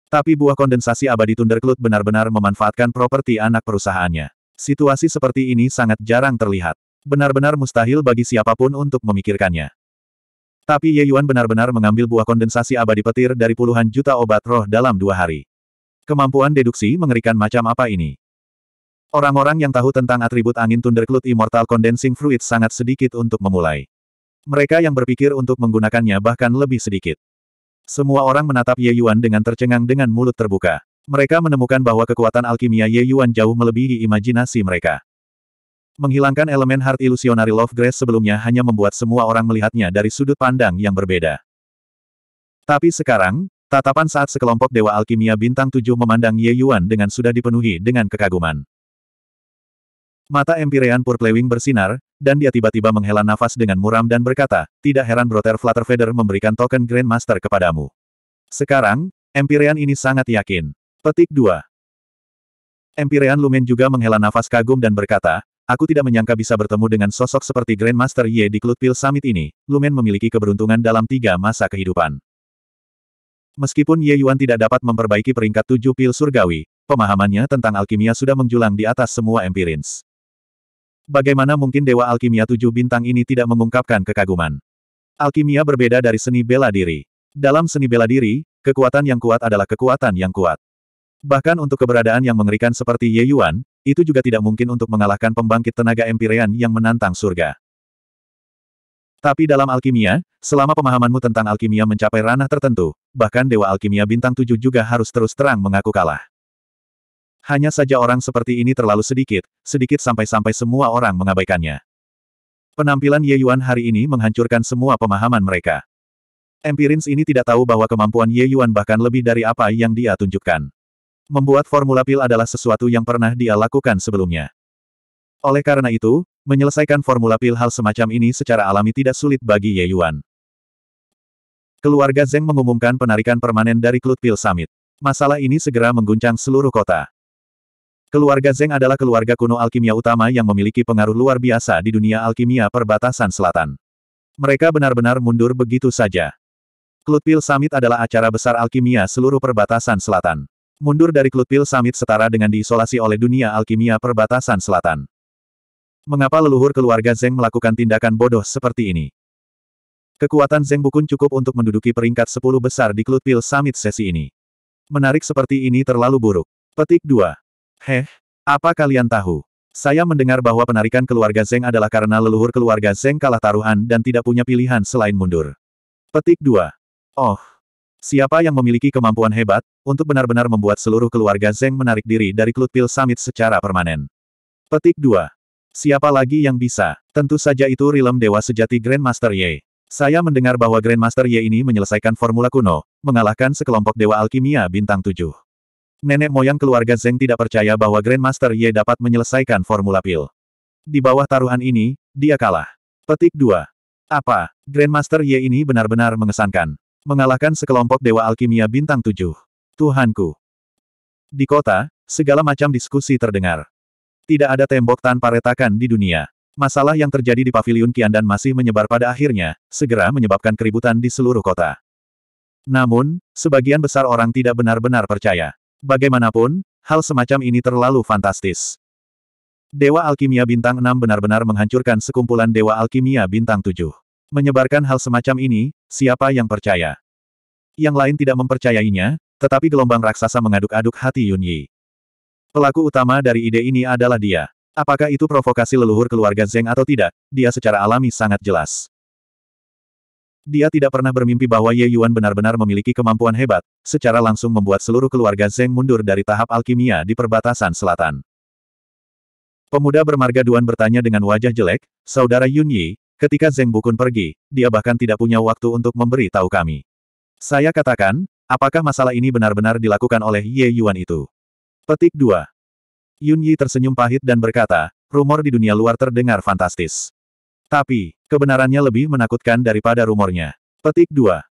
Tapi buah kondensasi abadi Tunderklut benar-benar memanfaatkan properti anak perusahaannya. Situasi seperti ini sangat jarang terlihat. Benar-benar mustahil bagi siapapun untuk memikirkannya. Tapi Ye Yuan benar-benar mengambil buah kondensasi abadi petir dari puluhan juta obat roh dalam dua hari. Kemampuan deduksi mengerikan macam apa ini? Orang-orang yang tahu tentang atribut angin Thundercloud Immortal Condensing Fruit sangat sedikit untuk memulai. Mereka yang berpikir untuk menggunakannya bahkan lebih sedikit. Semua orang menatap Ye Yuan dengan tercengang dengan mulut terbuka. Mereka menemukan bahwa kekuatan alkimia Ye Yuan jauh melebihi imajinasi mereka. Menghilangkan elemen Heart Illusionary Love Grace sebelumnya hanya membuat semua orang melihatnya dari sudut pandang yang berbeda. Tapi sekarang, tatapan saat sekelompok Dewa Alkimia Bintang Tujuh memandang Ye Yuan dengan sudah dipenuhi dengan kekaguman. Mata Empirean Purplewing bersinar, dan dia tiba-tiba menghela nafas dengan muram dan berkata, tidak heran Brother Flutterfeather memberikan token Grandmaster kepadamu. Sekarang, Empirean ini sangat yakin. Petik 2. Empirean Lumen juga menghela nafas kagum dan berkata, Aku tidak menyangka bisa bertemu dengan sosok seperti Grandmaster Ye di Klutpil Summit ini, Lumen memiliki keberuntungan dalam tiga masa kehidupan. Meskipun Ye Yuan tidak dapat memperbaiki peringkat tujuh pil surgawi, pemahamannya tentang alkimia sudah menjulang di atas semua empirins. Bagaimana mungkin Dewa Alkimia Tujuh Bintang ini tidak mengungkapkan kekaguman? Alkimia berbeda dari seni bela diri. Dalam seni bela diri, kekuatan yang kuat adalah kekuatan yang kuat. Bahkan untuk keberadaan yang mengerikan seperti Ye Yuan, itu juga tidak mungkin untuk mengalahkan pembangkit tenaga empirean yang menantang surga. Tapi dalam alkimia, selama pemahamanmu tentang alkimia mencapai ranah tertentu, bahkan Dewa Alkimia Bintang Tujuh juga harus terus terang mengaku kalah. Hanya saja orang seperti ini terlalu sedikit, sedikit sampai-sampai semua orang mengabaikannya. Penampilan Ye Yuan hari ini menghancurkan semua pemahaman mereka. Empirins ini tidak tahu bahwa kemampuan Ye Yuan bahkan lebih dari apa yang dia tunjukkan. Membuat formula pil adalah sesuatu yang pernah dia lakukan sebelumnya. Oleh karena itu, menyelesaikan formula pil hal semacam ini secara alami tidak sulit bagi Ye Yuan. Keluarga Zeng mengumumkan penarikan permanen dari Klut Pil Summit. Masalah ini segera mengguncang seluruh kota. Keluarga Zeng adalah keluarga kuno alkimia utama yang memiliki pengaruh luar biasa di dunia alkimia perbatasan selatan. Mereka benar-benar mundur begitu saja. Klut Pil Summit adalah acara besar alkimia seluruh perbatasan selatan. Mundur dari Klutpil Summit setara dengan diisolasi oleh dunia alkimia perbatasan selatan. Mengapa leluhur keluarga Zeng melakukan tindakan bodoh seperti ini? Kekuatan Zeng Bukun cukup untuk menduduki peringkat 10 besar di Klutpil Summit sesi ini. Menarik seperti ini terlalu buruk. Petik 2. Heh, apa kalian tahu? Saya mendengar bahwa penarikan keluarga Zeng adalah karena leluhur keluarga Zeng kalah taruhan dan tidak punya pilihan selain mundur. Petik 2. Oh, Siapa yang memiliki kemampuan hebat, untuk benar-benar membuat seluruh keluarga Zeng menarik diri dari Klutpil Summit secara permanen. Petik 2. Siapa lagi yang bisa? Tentu saja itu Rilem Dewa Sejati Grandmaster Ye. Saya mendengar bahwa Grandmaster Ye ini menyelesaikan formula kuno, mengalahkan sekelompok Dewa Alkimia Bintang 7. Nenek moyang keluarga Zeng tidak percaya bahwa Grandmaster Ye dapat menyelesaikan formula pil. Di bawah taruhan ini, dia kalah. Petik 2. Apa, Grandmaster Ye ini benar-benar mengesankan. Mengalahkan sekelompok dewa alkimia bintang tujuh. Tuhanku. Di kota, segala macam diskusi terdengar. Tidak ada tembok tanpa retakan di dunia. Masalah yang terjadi di paviliun dan masih menyebar pada akhirnya, segera menyebabkan keributan di seluruh kota. Namun, sebagian besar orang tidak benar-benar percaya. Bagaimanapun, hal semacam ini terlalu fantastis. Dewa Alkimia Bintang 6 benar-benar menghancurkan sekumpulan Dewa Alkimia Bintang 7. Menyebarkan hal semacam ini, siapa yang percaya? Yang lain tidak mempercayainya, tetapi gelombang raksasa mengaduk-aduk hati Yun Yi. Pelaku utama dari ide ini adalah dia. Apakah itu provokasi leluhur keluarga Zeng atau tidak, dia secara alami sangat jelas. Dia tidak pernah bermimpi bahwa Ye Yuan benar-benar memiliki kemampuan hebat, secara langsung membuat seluruh keluarga Zeng mundur dari tahap alkimia di perbatasan selatan. Pemuda bermarga Duan bertanya dengan wajah jelek, Saudara Yun Yi, Ketika Zeng Bukun pergi, dia bahkan tidak punya waktu untuk memberi tahu kami. Saya katakan, apakah masalah ini benar-benar dilakukan oleh Ye Yuan itu? Petik 2. Yun Yi tersenyum pahit dan berkata, rumor di dunia luar terdengar fantastis. Tapi, kebenarannya lebih menakutkan daripada rumornya. Petik 2.